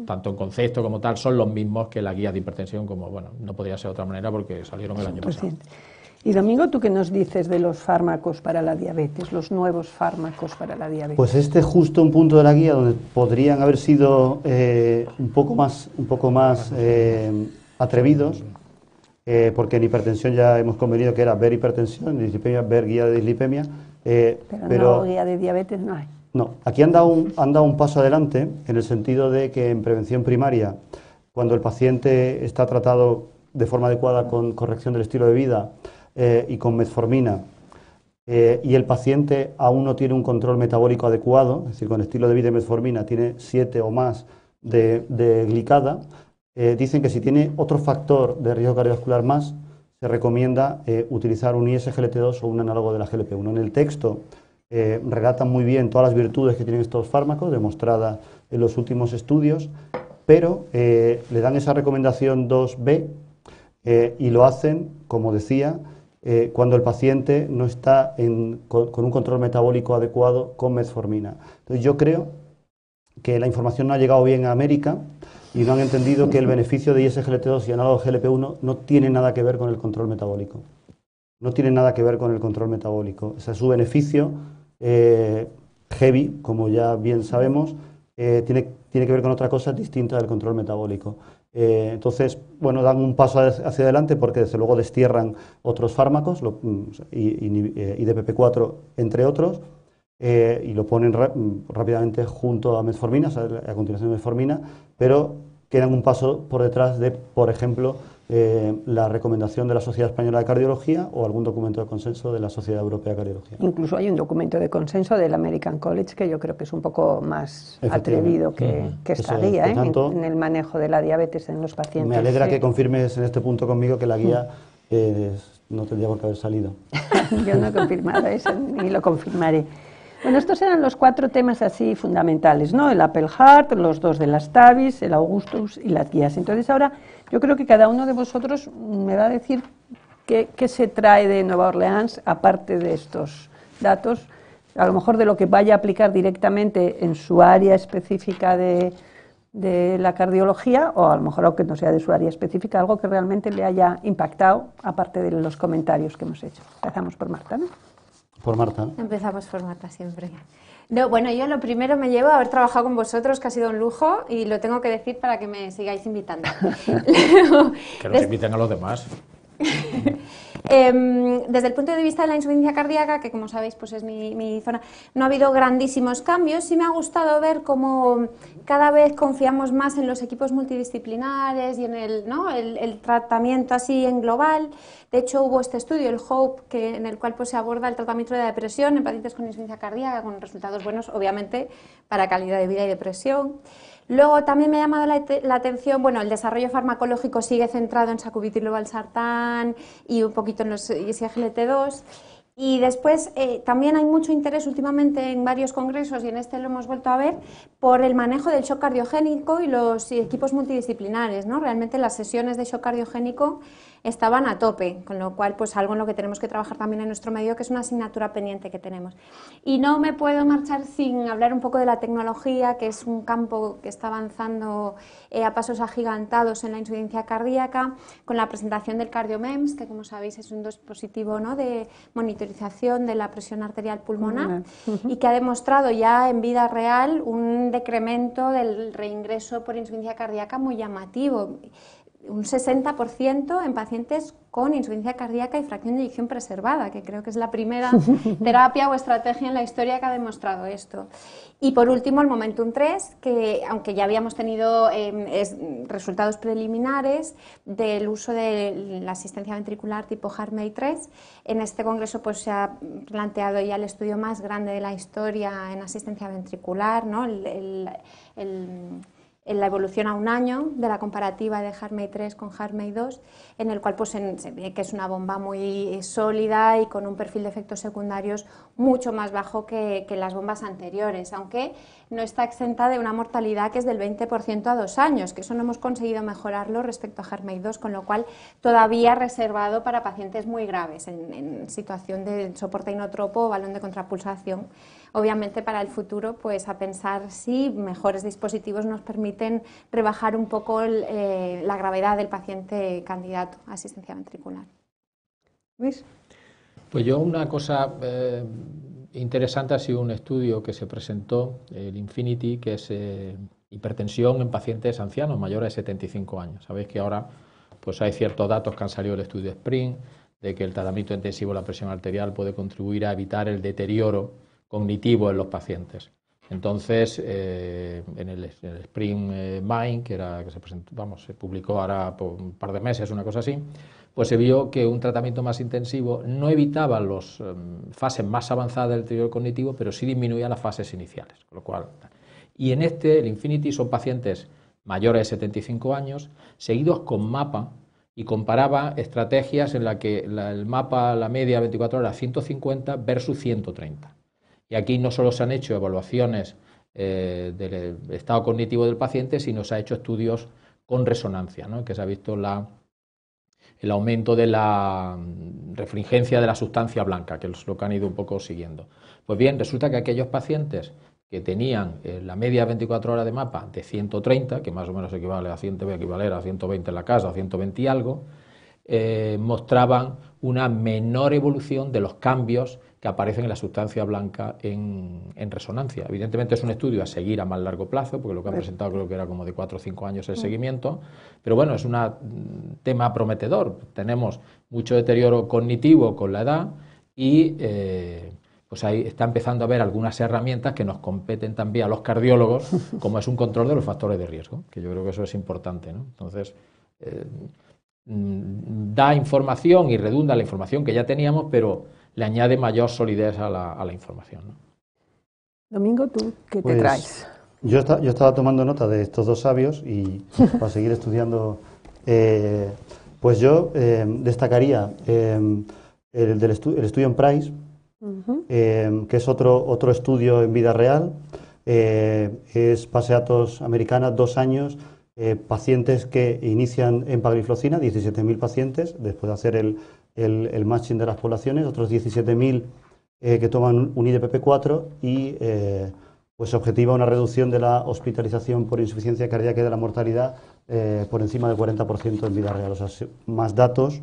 Speaker 3: tanto en concepto como tal, son los mismos que la guía de hipertensión, como bueno, no podría ser de otra manera porque salieron el año pasado.
Speaker 1: Y Domingo, ¿tú qué nos dices de los fármacos para la diabetes, los nuevos fármacos para la diabetes? Pues este es justo
Speaker 2: un punto de la guía donde podrían haber sido eh, un poco más, un poco más eh, atrevidos eh, porque en hipertensión ya hemos convenido que era ver hipertensión, ver guía de dislipemia. Eh, pero, no,
Speaker 1: guía de diabetes no hay.
Speaker 2: No, aquí han dado, un, han un paso adelante en el sentido de que en prevención primaria, cuando el paciente está tratado de forma adecuada con corrección del estilo de vida eh, y con metformina, y el paciente aún no tiene un control metabólico adecuado, es decir, con estilo de vida y metformina tiene 7 o más de, glicada, eh, dicen que si tiene otro factor de riesgo cardiovascular más, se recomienda eh, utilizar un ISGLT2 o un análogo de la GLP1. En el texto eh, relatan muy bien todas las virtudes que tienen estos fármacos, demostradas en los últimos estudios, pero le dan esa recomendación 2B y lo hacen, como decía, cuando el paciente no está con, un control metabólico adecuado con metformina. Entonces yo creo que la información no ha llegado bien a América y no han entendido que el beneficio de ISGLT2 y análogo GLP1 no tiene nada que ver con el control metabólico. No tiene nada que ver con el control metabólico. O sea, su beneficio eh, heavy, como ya bien sabemos, eh, tiene, que ver con otra cosa distinta del control metabólico. Eh, entonces, bueno, dan un paso hacia adelante porque desde luego destierran otros fármacos, lo, mm, y, y, 4 entre otros, eh, y lo ponen mm, rápidamente junto a metformina, a continuación de metformina, pero quedan un paso por detrás de, por ejemplo, eh, la recomendación de la Sociedad Española de Cardiología o algún documento de consenso de la Sociedad Europea de Cardiología.
Speaker 1: Incluso hay un documento de consenso del American College que yo creo que es un poco más atrevido que, salía esta ¿eh? en, el manejo de la diabetes en los pacientes. Me alegra que
Speaker 2: confirmes en este punto conmigo que la guía mm. no tendría por qué haber salido.
Speaker 1: yo no he confirmado eso ni lo confirmaré. Bueno, estos eran los cuatro temas así fundamentales, ¿no? El Apple Heart, los dos de las Tavis, el Augustus y las guías. Entonces ahora yo creo que cada uno de vosotros me va a decir qué, se trae de Nueva Orleans aparte de estos datos, a lo mejor de lo que vaya a aplicar directamente en su área específica de, de la cardiología o a lo mejor que no sea de su área específica, algo que realmente le haya impactado, aparte de los comentarios que hemos hecho. Empezamos por Marta. ¿no? Por Marta.
Speaker 4: Empezamos por Marta siempre. No, bueno, yo lo primero me llevo a haber trabajado con vosotros, que ha sido un lujo, y lo tengo que decir para que me sigáis invitando.
Speaker 3: que nos inviten a los demás.
Speaker 4: Em, desde el punto de vista de la insuficiencia cardíaca, que como sabéis pues es mi, zona, no ha habido grandísimos cambios. Sí me ha gustado ver cómo cada vez confiamos más en los equipos multidisciplinares y en el, tratamiento así en global. De hecho, hubo este estudio, el HOPE, que, en el cual pues, se aborda el tratamiento de la depresión en pacientes con insuficiencia cardíaca, con resultados buenos, obviamente, para calidad de vida y depresión. Luego también me ha llamado la, atención, bueno, el desarrollo farmacológico sigue centrado en sacubitril/valsartán y un poquito en los glt 2 Y después eh, también hay mucho interés últimamente en varios congresos, y en este lo hemos vuelto a ver, por el manejo del shock cardiogénico y los equipos multidisciplinares. ¿no? Realmente las sesiones de shock cardiogénico estaban a tope, con lo cual pues algo en lo que tenemos que trabajar también en nuestro medio, que es una asignatura pendiente que tenemos. Y no me puedo marchar sin hablar un poco de la tecnología, que es un campo que está avanzando eh, a pasos agigantados en la insuficiencia cardíaca, con la presentación del CardioMEMS, que como sabéis es un dispositivo ¿no? de monitorización de la presión arterial pulmonar y que ha demostrado ya en vida real un decremento del reingreso por insuficiencia cardíaca muy llamativo un 60% en pacientes con insuficiencia cardíaca y fracción de eyección preservada, que creo que es la primera terapia o estrategia en la historia que ha demostrado esto. Y por último, el Momentum 3, que aunque ya habíamos tenido em, resultados preliminares del uso de la asistencia ventricular tipo HARMEI 3, en este congreso pues, se ha planteado ya el estudio más grande de la historia en asistencia ventricular, ¿no? en la evolución a un año de la comparativa de Harmony 3 con Harmony 2, en el cual pues, se ve que es una bomba muy eh, sólida y con un perfil de efectos secundarios mucho más bajo que, las bombas anteriores, aunque no está exenta de una mortalidad que es del 20% a dos años, que eso no hemos conseguido mejorarlo respecto a Harmony 2, con lo cual todavía reservado para pacientes muy graves en, en situación de soporte inotropo o balón de contrapulsación obviamente para el futuro, pues a pensar si mejores dispositivos nos permiten rebajar un poco eh, la gravedad del paciente candidato a asistencia ventricular. Luis.
Speaker 3: Pues yo una cosa eh, interesante ha sido un estudio que se presentó, el Infinity, que es eh, hipertensión en pacientes ancianos mayores de 75 años. Sabéis que ahora pues hay ciertos datos que han salido del estudio Spring, de que el tratamiento intensivo de la presión arterial puede contribuir a evitar el deterioro cognitivo en los pacientes. Entonces, eh, en, el, Spring eh, Mind, que, era, que se, presentó, vamos, se publicó ahora por un par de meses, una cosa así, pues se vio que un tratamiento más intensivo no evitaba las em, fases más avanzadas del deterioro cognitivo, pero sí disminuía las fases iniciales. Con lo cual, y en este, el Infinity, son pacientes mayores de 75 años, seguidos con mapa, y comparaba estrategias en las que el mapa, la media 24 horas 150 versus 130. Y aquí no solo se han hecho evaluaciones eh, del estado cognitivo del paciente, sino se ha hecho estudios con resonancia, que se ha visto el aumento de la refringencia de la sustancia blanca, que es lo que han ido un poco siguiendo. Pues bien, resulta que aquellos pacientes que tenían eh, la media 24 horas de mapa de 130, que más o menos equivale a, 100, a 120 en la casa, a 120 y algo, eh, mostraban una menor evolución de los cambios que aparecen en la sustancia blanca en, resonancia. Evidentemente es un estudio a seguir a más largo plazo, porque lo que han presentado creo que era como de 4 o 5 años el mm. seguimiento, pero bueno, es un mm, tema prometedor. Tenemos mucho deterioro cognitivo con la edad y... Eh, pues ahí está empezando a haber algunas herramientas que nos competen también a los cardiólogos, como es un control de los factores de riesgo, que yo creo que eso es importante. Entonces, eh, mm, da información y redunda la información que ya teníamos, pero le añade mayor solidez a la, información.
Speaker 1: Domingo, ¿tú qué te pues, traes?
Speaker 2: Yo, yo, estaba tomando nota de estos dos sabios y para seguir estudiando, eh, pues yo eh, destacaría eh, el, del el estudio en Price, que es otro, otro estudio en vida real. es Paseatos Americanas, dos años, pacientes que inician en paglifloxina, 17.000 pacientes, después de hacer el, el, matching de las poblaciones, otros 17.000 eh, que toman un IDPP4 y eh, pues objetiva una reducción de la hospitalización por insuficiencia cardíaca y de la mortalidad eh, por encima del 40% en vida real. O sea, más datos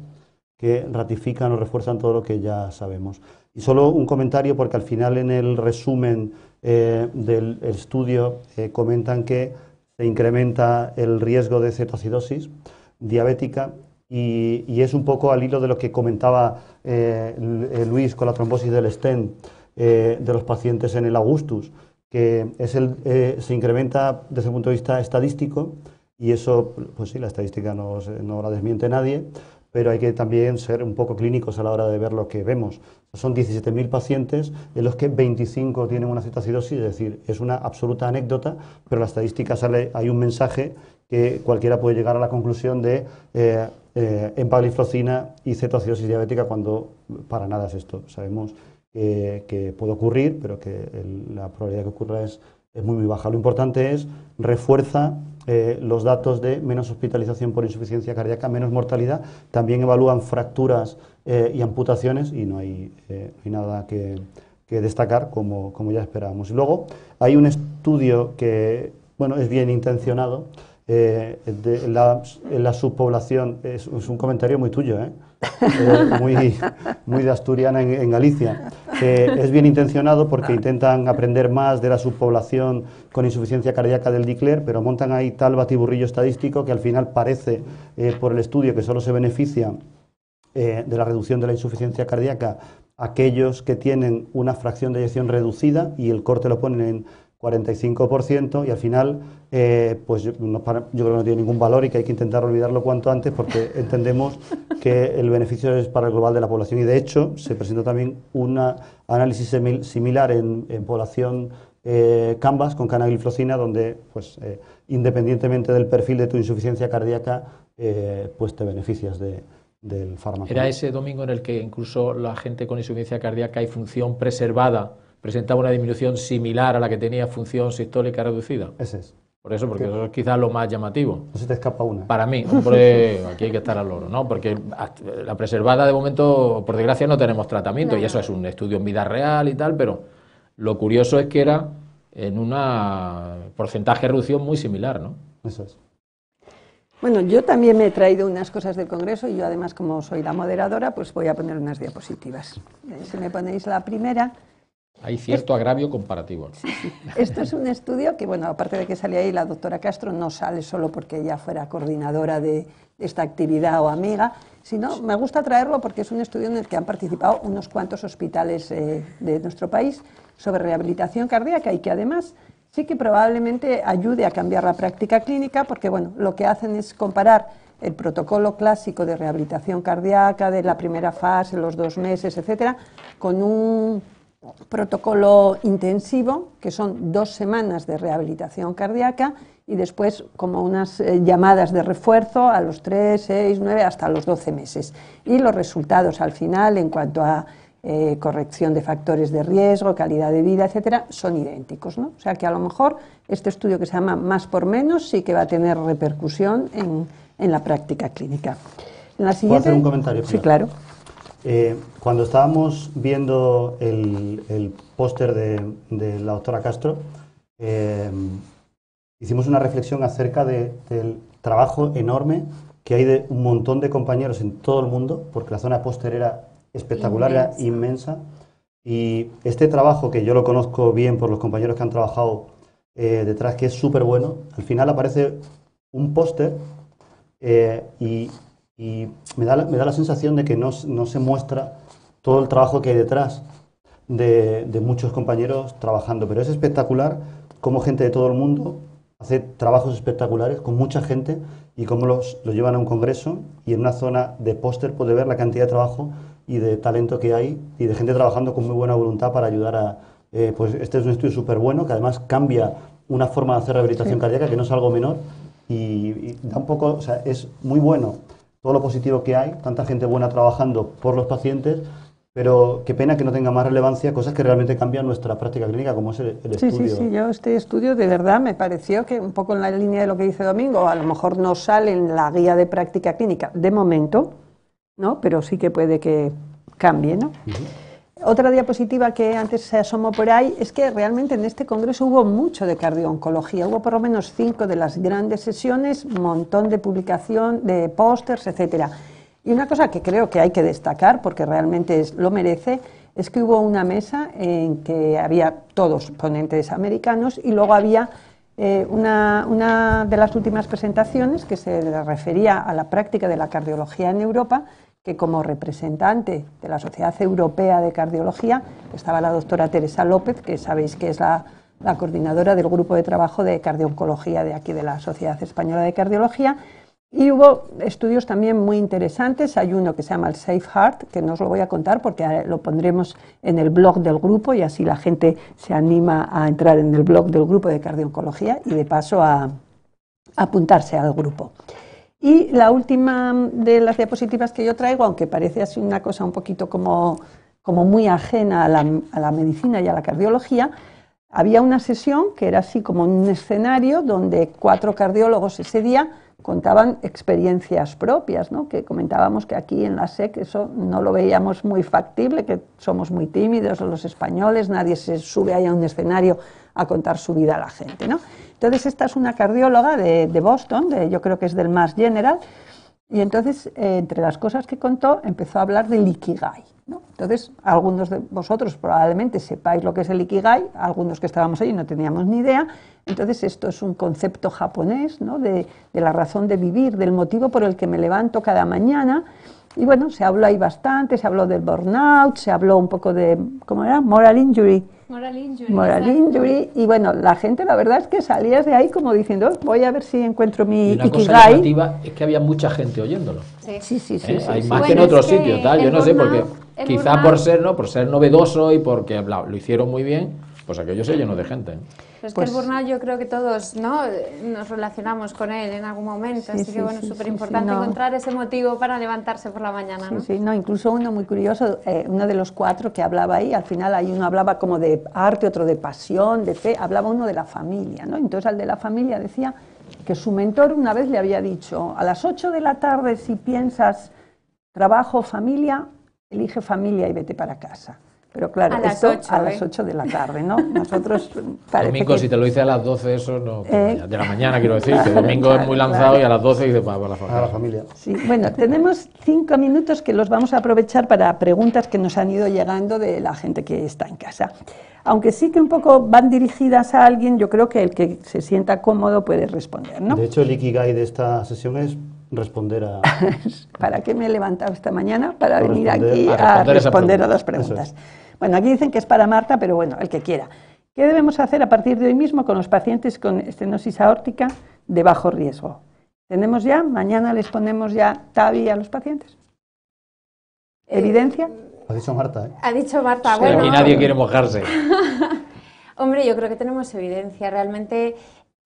Speaker 2: que ratifican o refuerzan todo lo que ya sabemos. Y solo un comentario, porque al final en el resumen del estudio comentan que se incrementa el riesgo de cetoacidosis diabética y, es un poco al hilo de lo que comentaba eh, eh, Luis con la trombosis del stent eh, de los pacientes en el Augustus, que se incrementa desde el punto de vista estadístico, y eso, pues sí, la estadística no, no la desmiente nadie, pero hay que también ser un poco clínicos a la hora de ver lo que vemos. Son 17.000 pacientes, de los que 25 tienen una cetacidosis, es decir, es una absoluta anécdota, pero la estadística sale, hay un mensaje que cualquiera puede llegar a la conclusión de eh, eh y cetoacidosis diabética cuando para nada es esto. Sabemos que, puede ocurrir, pero que la probabilidad que ocurra es, muy, muy baja. Lo importante es refuerza eh, los datos de menos hospitalización por insuficiencia cardíaca, menos mortalidad. También evalúan fracturas eh, y amputaciones y no hay, nada que, destacar como, ya esperábamos. y Luego hay un estudio que bueno, es bien intencionado, eh, de la, subpoblación, es, un comentario muy tuyo, ¿eh? ¿eh? muy, muy de asturiana en, en Galicia. Eh, es bien intencionado porque intentan aprender más de la subpoblación con insuficiencia cardíaca del Dicler, pero montan ahí tal batiburrillo estadístico que al final parece, por el estudio, que solo se beneficia de la reducción de la insuficiencia cardíaca aquellos que tienen una fracción de eyección reducida y el corte lo ponen en 45% y al final, eh, pues yo, creo que no tiene ningún valor y que hay que intentar olvidarlo cuanto antes porque entendemos que el beneficio es para el global de la población y de hecho se presentó también un análisis similar en, población eh, Canvas con canagliflozina donde, pues, eh, independientemente del perfil de tu insuficiencia cardíaca, pues te beneficias del fármaco. Era ese
Speaker 3: domingo en el que incluso la gente con insuficiencia cardíaca y función preservada presentaba una disminución similar a la que tenía función sistólica reducida. Ese es. Por eso, porque eso es quizás lo más llamativo. No se te escapa una. Para mí, aquí hay que estar al loro, ¿no? Porque eh, la preservada, de momento, por desgracia, no tenemos tratamiento, y eso es un estudio en vida real y tal, pero lo curioso es que era en un porcentaje de reducción muy similar, ¿no? Eso es.
Speaker 1: Bueno, yo también me he traído unas cosas del Congreso y yo además como soy la moderadora, pues voy a poner unas diapositivas. Eh, si me ponéis la primera,
Speaker 3: hay cierto agravio comparativo.
Speaker 1: Esto es un estudio que, bueno, aparte de que salía ahí la doctora Castro, no sale solo porque ella fuera coordinadora de esta actividad o amiga, sino me gusta traerlo porque es un estudio en el que han participado unos cuantos hospitales eh, de nuestro país sobre rehabilitación cardíaca y que además sí que probablemente ayude a cambiar la práctica clínica porque, bueno, lo que hacen es comparar el protocolo clásico de rehabilitación cardíaca de la primera fase, los dos meses, etcétera, con un protocolo intensivo, que son dos semanas de rehabilitación cardíaca y después como unas eh, llamadas de refuerzo a los 3, 6, 9, hasta los 12 meses. Y los resultados al final en cuanto a eh, corrección de factores de riesgo, calidad de vida, etcétera, son idénticos. ¿no? O sea que a lo mejor este estudio que se llama Más por Menos sí que va a tener repercusión en, en la práctica clínica. hacer un comentario? Sí, claro.
Speaker 2: Eh, cuando estábamos viendo el, póster de, la doctora Castro, eh, hicimos una reflexión acerca del trabajo enorme que hay de un montón de compañeros en todo el mundo, porque la zona póster era espectacular, era inmensa. Y este trabajo, que yo lo conozco bien por los compañeros que han trabajado eh, detrás, que es súper bueno, al final aparece un póster y y me da, me da la sensación de que no, no se muestra todo el trabajo que hay detrás de, de, muchos compañeros trabajando. Pero es espectacular cómo gente de todo el mundo hace trabajos espectaculares con mucha gente y cómo los, llevan a un congreso y en una zona de póster puede ver la cantidad de trabajo y de talento que hay y de gente trabajando con muy buena voluntad para ayudar a... Eh, pues este es un estudio súper bueno que además cambia una forma de hacer rehabilitación cardíaca que no es algo menor y, y da un poco, o sea, es muy bueno todo lo positivo que hay, tanta gente buena trabajando por los pacientes, pero qué pena que no tenga más relevancia cosas que realmente cambian nuestra práctica clínica, como es el, sí, estudio. Sí, sí,
Speaker 1: yo este estudio de verdad me pareció que un poco en la línea de lo que dice Domingo, a lo mejor no sale en la guía de práctica clínica de momento, ¿no? Pero sí que puede que cambie, ¿no? Otra diapositiva que antes se asomó por ahí es que realmente en este congreso hubo mucho de cardiooncología, hubo por lo menos cinco de las grandes sesiones, un montón de publicación, de pósters, etcétera. Y una cosa que creo que hay que destacar, porque realmente lo merece, es que hubo una mesa en que había todos ponentes americanos y luego había eh, una de las últimas presentaciones que se refería a la práctica de la cardiología en Europa, que como representante de la Sociedad Europea de Cardiología estaba la doctora Teresa López, que sabéis que es la, coordinadora del grupo de trabajo de cardioncología de aquí de la Sociedad Española de Cardiología. Y hubo estudios también muy interesantes. Hay uno que se llama el Safe Heart, que no os lo voy a contar porque lo pondremos en el blog del grupo y así la gente se anima a entrar en el blog del grupo de cardioncología y de paso a apuntarse al grupo. Y la última de las diapositivas que yo traigo, aunque parece así una cosa un poquito como, muy ajena a la, a la medicina y a la cardiología, había una sesión que era así como un escenario donde cuatro cardiólogos ese día contaban experiencias propias, ¿no? que comentábamos que aquí en la SEC eso no lo veíamos muy factible, que somos muy tímidos los españoles, nadie se sube ahí a un escenario a contar su vida a la gente. ¿no? Entonces, esta es una cardióloga de, Boston, de, yo creo que es del más General, y entonces, eh, entre las cosas que contó, empezó a hablar de Ikigai. Entonces, algunos de vosotros probablemente sepáis lo que es el Ikigai, algunos que estábamos allí no teníamos ni idea. Entonces, esto es un concepto japonés ¿no? de, de la razón de vivir, del motivo por el que me levanto cada mañana. Y bueno, se habló ahí bastante, se habló del burnout, se habló un poco de, ¿cómo era? Moral injury, Moral injury. Y bueno, la gente, la verdad es que salías de ahí como diciendo, voy a ver si encuentro mi una ikigai. es que había mucha
Speaker 3: gente oyéndolo.
Speaker 1: Sí, sí, sí. ¿Eh? Hay más que en otros sitios, tal. Yo no sé por qué. Quizá por ser,
Speaker 3: ¿no? Por ser novedoso y porque bla, lo hicieron muy bien, pues aquello se llenó de gente
Speaker 4: que el pues burnout yo creo que todos ¿no? nos relacionamos con él en algún momento, así que bueno, es súper importante encontrar ese motivo para levantarse por la mañana. ¿no? Sí,
Speaker 1: no, incluso uno muy curioso, eh, uno de los cuatro que hablaba ahí, al final ahí uno hablaba como de arte, otro de pasión, de fe, hablaba uno de la familia, ¿no? Entonces al de la familia decía que su mentor una vez le había dicho, a las 8 de la tarde si piensas trabajo, familia, elige familia y vete para casa. Pero claro, a las, esto, a las 8 ¿eh? de la tarde, ¿no? Nosotros Domingo, si
Speaker 3: te lo hice a las 12, eso no.
Speaker 1: Eh, pues de la mañana, quiero decir, domingo es muy lanzado y a
Speaker 3: las 12 dice para, la familia.
Speaker 1: Sí, bueno, tenemos cinco minutos que los vamos a aprovechar para preguntas que nos han ido llegando de la gente que está en casa. Aunque sí que un poco van dirigidas a alguien, yo creo que el que se sienta cómodo puede responder, ¿no? De
Speaker 2: hecho, el Ikigai de esta sesión es responder
Speaker 1: a... ¿Para qué me he levantado esta mañana? Para venir aquí a responder, a, las preguntas. Bueno, aquí dicen que es para Marta, pero bueno, el que quiera. ¿Qué debemos hacer a partir de hoy mismo con los pacientes con estenosis aórtica de bajo riesgo? ¿Tenemos ya? ¿Mañana les ponemos ya TAVI a los pacientes? Eh, ¿Evidencia?
Speaker 2: Ha dicho Marta, ¿eh?
Speaker 4: Ha dicho Marta, bueno... y nadie quiere mojarse. Hombre, yo creo que tenemos evidencia. Realmente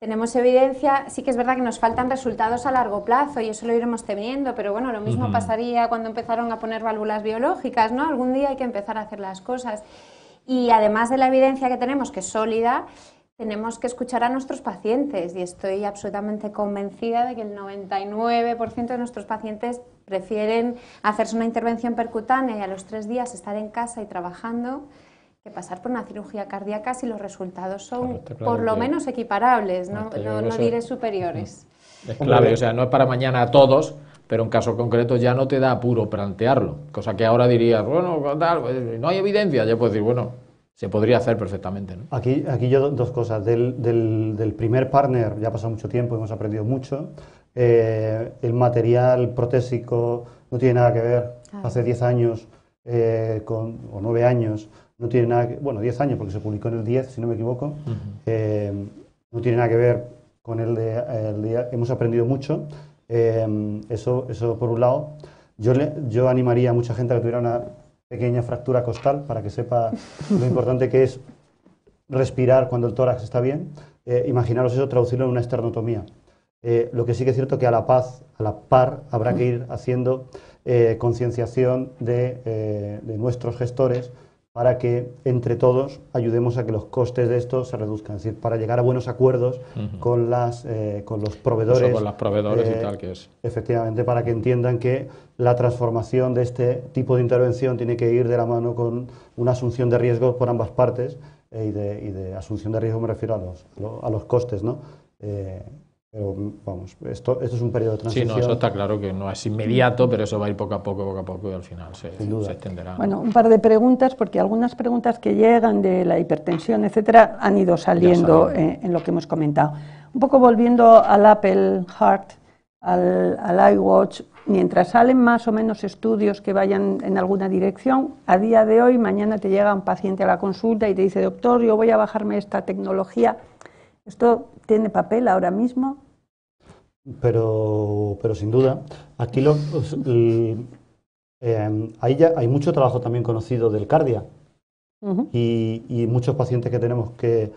Speaker 4: tenemos evidencia, sí que es verdad que nos faltan resultados a largo plazo y eso lo iremos teniendo, pero bueno, lo mismo pasaría cuando empezaron a poner válvulas biológicas, ¿no? Algún día hay que empezar a hacer las cosas. Y además de la evidencia que tenemos, que es sólida, tenemos que escuchar a nuestros pacientes y estoy absolutamente convencida de que el 99% de nuestros pacientes prefieren hacerse una intervención percutánea y a los tres días estar en casa y trabajando que pasar por una cirugía cardíaca si los resultados son por lo menos equiparables, no, no, no diré superiores.
Speaker 3: Es clave, o sea, no es para mañana a todos, pero en caso concreto ya no te da apuro plantearlo. Cosa que ahora dirías,
Speaker 4: bueno, eh, no hay
Speaker 3: evidencia, ya puedes decir, bueno, se podría hacer perfectamente.
Speaker 2: Aquí, aquí yo dos cosas. Del, del, primer partner ya ha pasado mucho tiempo, hemos aprendido mucho. Eh, el material protésico no tiene nada que ver. Hace 10 años eh, con, o 9 años no tiene nada que, bueno, 10 años porque se publicó en el 10, si no me equivoco, eh, no tiene nada que ver con el día, hemos aprendido mucho, eh, eso, por un lado. Yo, animaría a mucha gente a que tuviera una pequeña fractura costal para que sepa lo importante que es respirar cuando el tórax está bien. Eh, imaginaros eso, traducirlo en una esternotomía. lo que sí que es cierto que a la paz, a la par, habrá que ir haciendo concienciación de, nuestros gestores para que entre todos ayudemos a que los costes de esto se reduzcan, es decir, para llegar a buenos acuerdos con, las, eh, con los proveedores. con los proveedores y tal que es. Efectivamente, para que entiendan que la transformación de este tipo de intervención tiene que ir de la mano con una asunción de riesgos por ambas partes, eh, y, de, y, de, asunción de riesgo me refiero a los, a los costes, ¿no? Eh, vamos, esto, es un periodo de transición. Sí, no, eso está
Speaker 3: claro que no es inmediato, pero eso va a ir poco a poco, poco a poco y al final se, extenderá. Bueno,
Speaker 1: un par de preguntas, porque algunas preguntas que llegan de la hipertensión, etcétera, han ido saliendo eh, en, lo que hemos comentado. Un poco volviendo al Apple Heart, al iWatch, mientras salen más o menos estudios que vayan en alguna dirección, a día de hoy, mañana te llega un paciente a la consulta y te dice, doctor, yo voy a bajarme esta tecnología esto tiene papel ahora mismo.
Speaker 2: Pero, pero sin duda, aquí em, hay mucho trabajo también conocido del cardia y, muchos pacientes que tenemos que,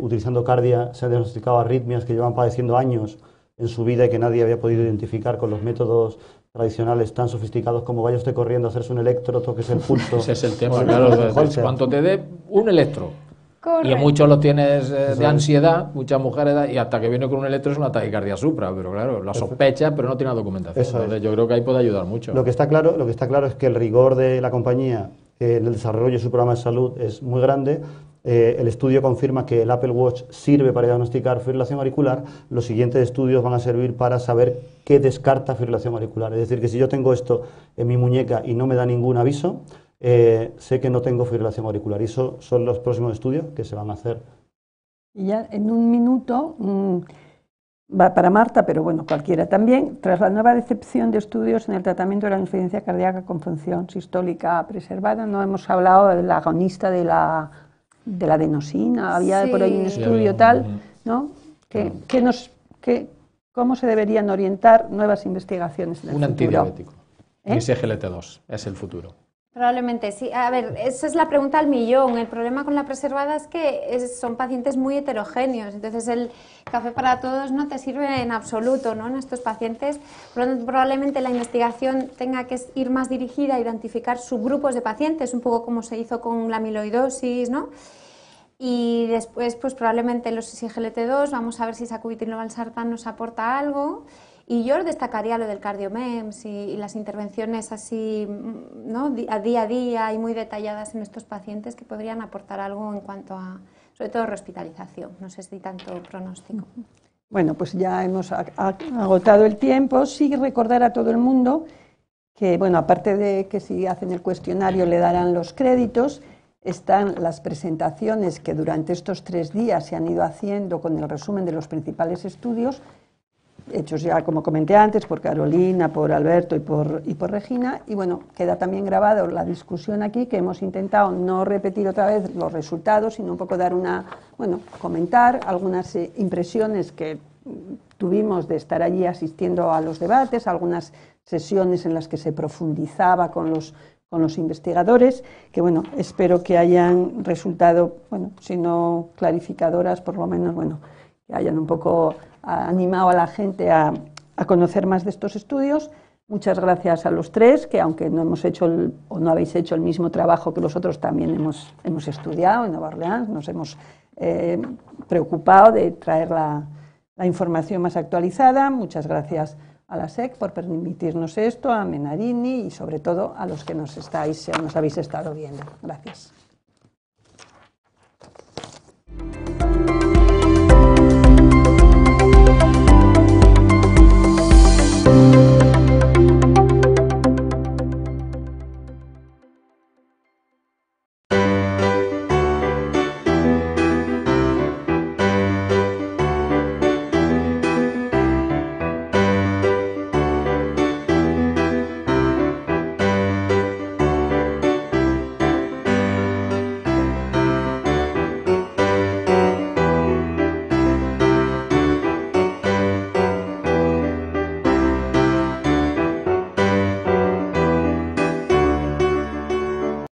Speaker 2: utilizando cardia se han diagnosticado arritmias que llevan padeciendo años en su vida y que nadie había podido identificar con los métodos tradicionales tan sofisticados como vaya usted corriendo a hacerse un electro, toques el pulso. Ese es el tema, claro.
Speaker 3: ¿Cuánto te dé un electro? Y muchos lo tienes
Speaker 1: eh, de ansiedad,
Speaker 3: muchas mujeres, y hasta que viene con un electro es una taquicardia supra, pero claro, la sospecha, pero no tiene la documentación. yo creo que ahí puede ayudar mucho. Lo que está
Speaker 2: claro, lo que está claro es que el rigor de la compañía en el desarrollo de su programa de salud es muy grande. Eh, el estudio confirma que el Apple Watch sirve para diagnosticar fibrilación auricular. Los siguientes estudios van a servir para saber qué descarta fibrilación auricular. Es decir, que si yo tengo esto en mi muñeca y no me da ningún aviso, eh, sé que no tengo fibrilación auricular y eso son los próximos estudios que se van a hacer.
Speaker 1: Y ya en un minuto mm, va para Marta, pero bueno, cualquiera también. Tras la nueva decepción de estudios en el tratamiento de la insuficiencia cardíaca con función sistólica preservada, no hemos hablado del agonista de la, de la adenosina, había por ahí un estudio tal, ¿no? ¿Cómo se deberían orientar nuevas investigaciones en un futuro? Un antidiabético,
Speaker 3: ¿Eh? 2 es el futuro.
Speaker 4: Probablemente sí. A ver, esa es la pregunta al millón. El problema con la preservada es que son pacientes muy heterogéneos. Entonces, el café para todos no te sirve en absoluto ¿no? en estos pacientes. Probablemente la investigación tenga que ir más dirigida a identificar subgrupos de pacientes, un poco como se hizo con la amiloidosis, ¿no? Y después, pues probablemente los SGLT2, vamos a ver si sacubitril/valsartán nos aporta algo. Y yo destacaría lo del cardiomems y, las intervenciones así, mm, ¿no? a día a día y muy detalladas en estos pacientes que podrían aportar algo en cuanto a, sobre todo, hospitalización. No sé si tanto pronóstico.
Speaker 1: Bueno, pues ya hemos agotado el tiempo. Sí recordar a todo el mundo que, bueno, aparte de que si hacen el cuestionario le darán los créditos, están las presentaciones que durante estos tres días se han ido haciendo con el resumen de los principales estudios hechos ya, como comenté antes, por Carolina, por Alberto y por, y por Regina. Y bueno, queda también grabada la discusión aquí, que hemos intentado no repetir otra vez los resultados, sino un poco dar una, bueno, comentar algunas eh, impresiones que tuvimos de estar allí asistiendo a los debates, algunas sesiones en las que se profundizaba con los con los investigadores, que bueno, espero que hayan resultado, bueno, si no clarificadoras, por lo menos, bueno, que hayan un poco ha animado a la gente a, a conocer más de estos estudios. Muchas gracias a los tres, que aunque no hemos hecho o no habéis hecho el mismo trabajo que los otros, también hemos, hemos estudiado en Nueva Orleans, nos hemos eh, preocupado de traer la, información más actualizada. Muchas gracias a la SEC por permitirnos esto, a Menarini y sobre todo a los que nos estáis nos habéis estado viendo. Gracias.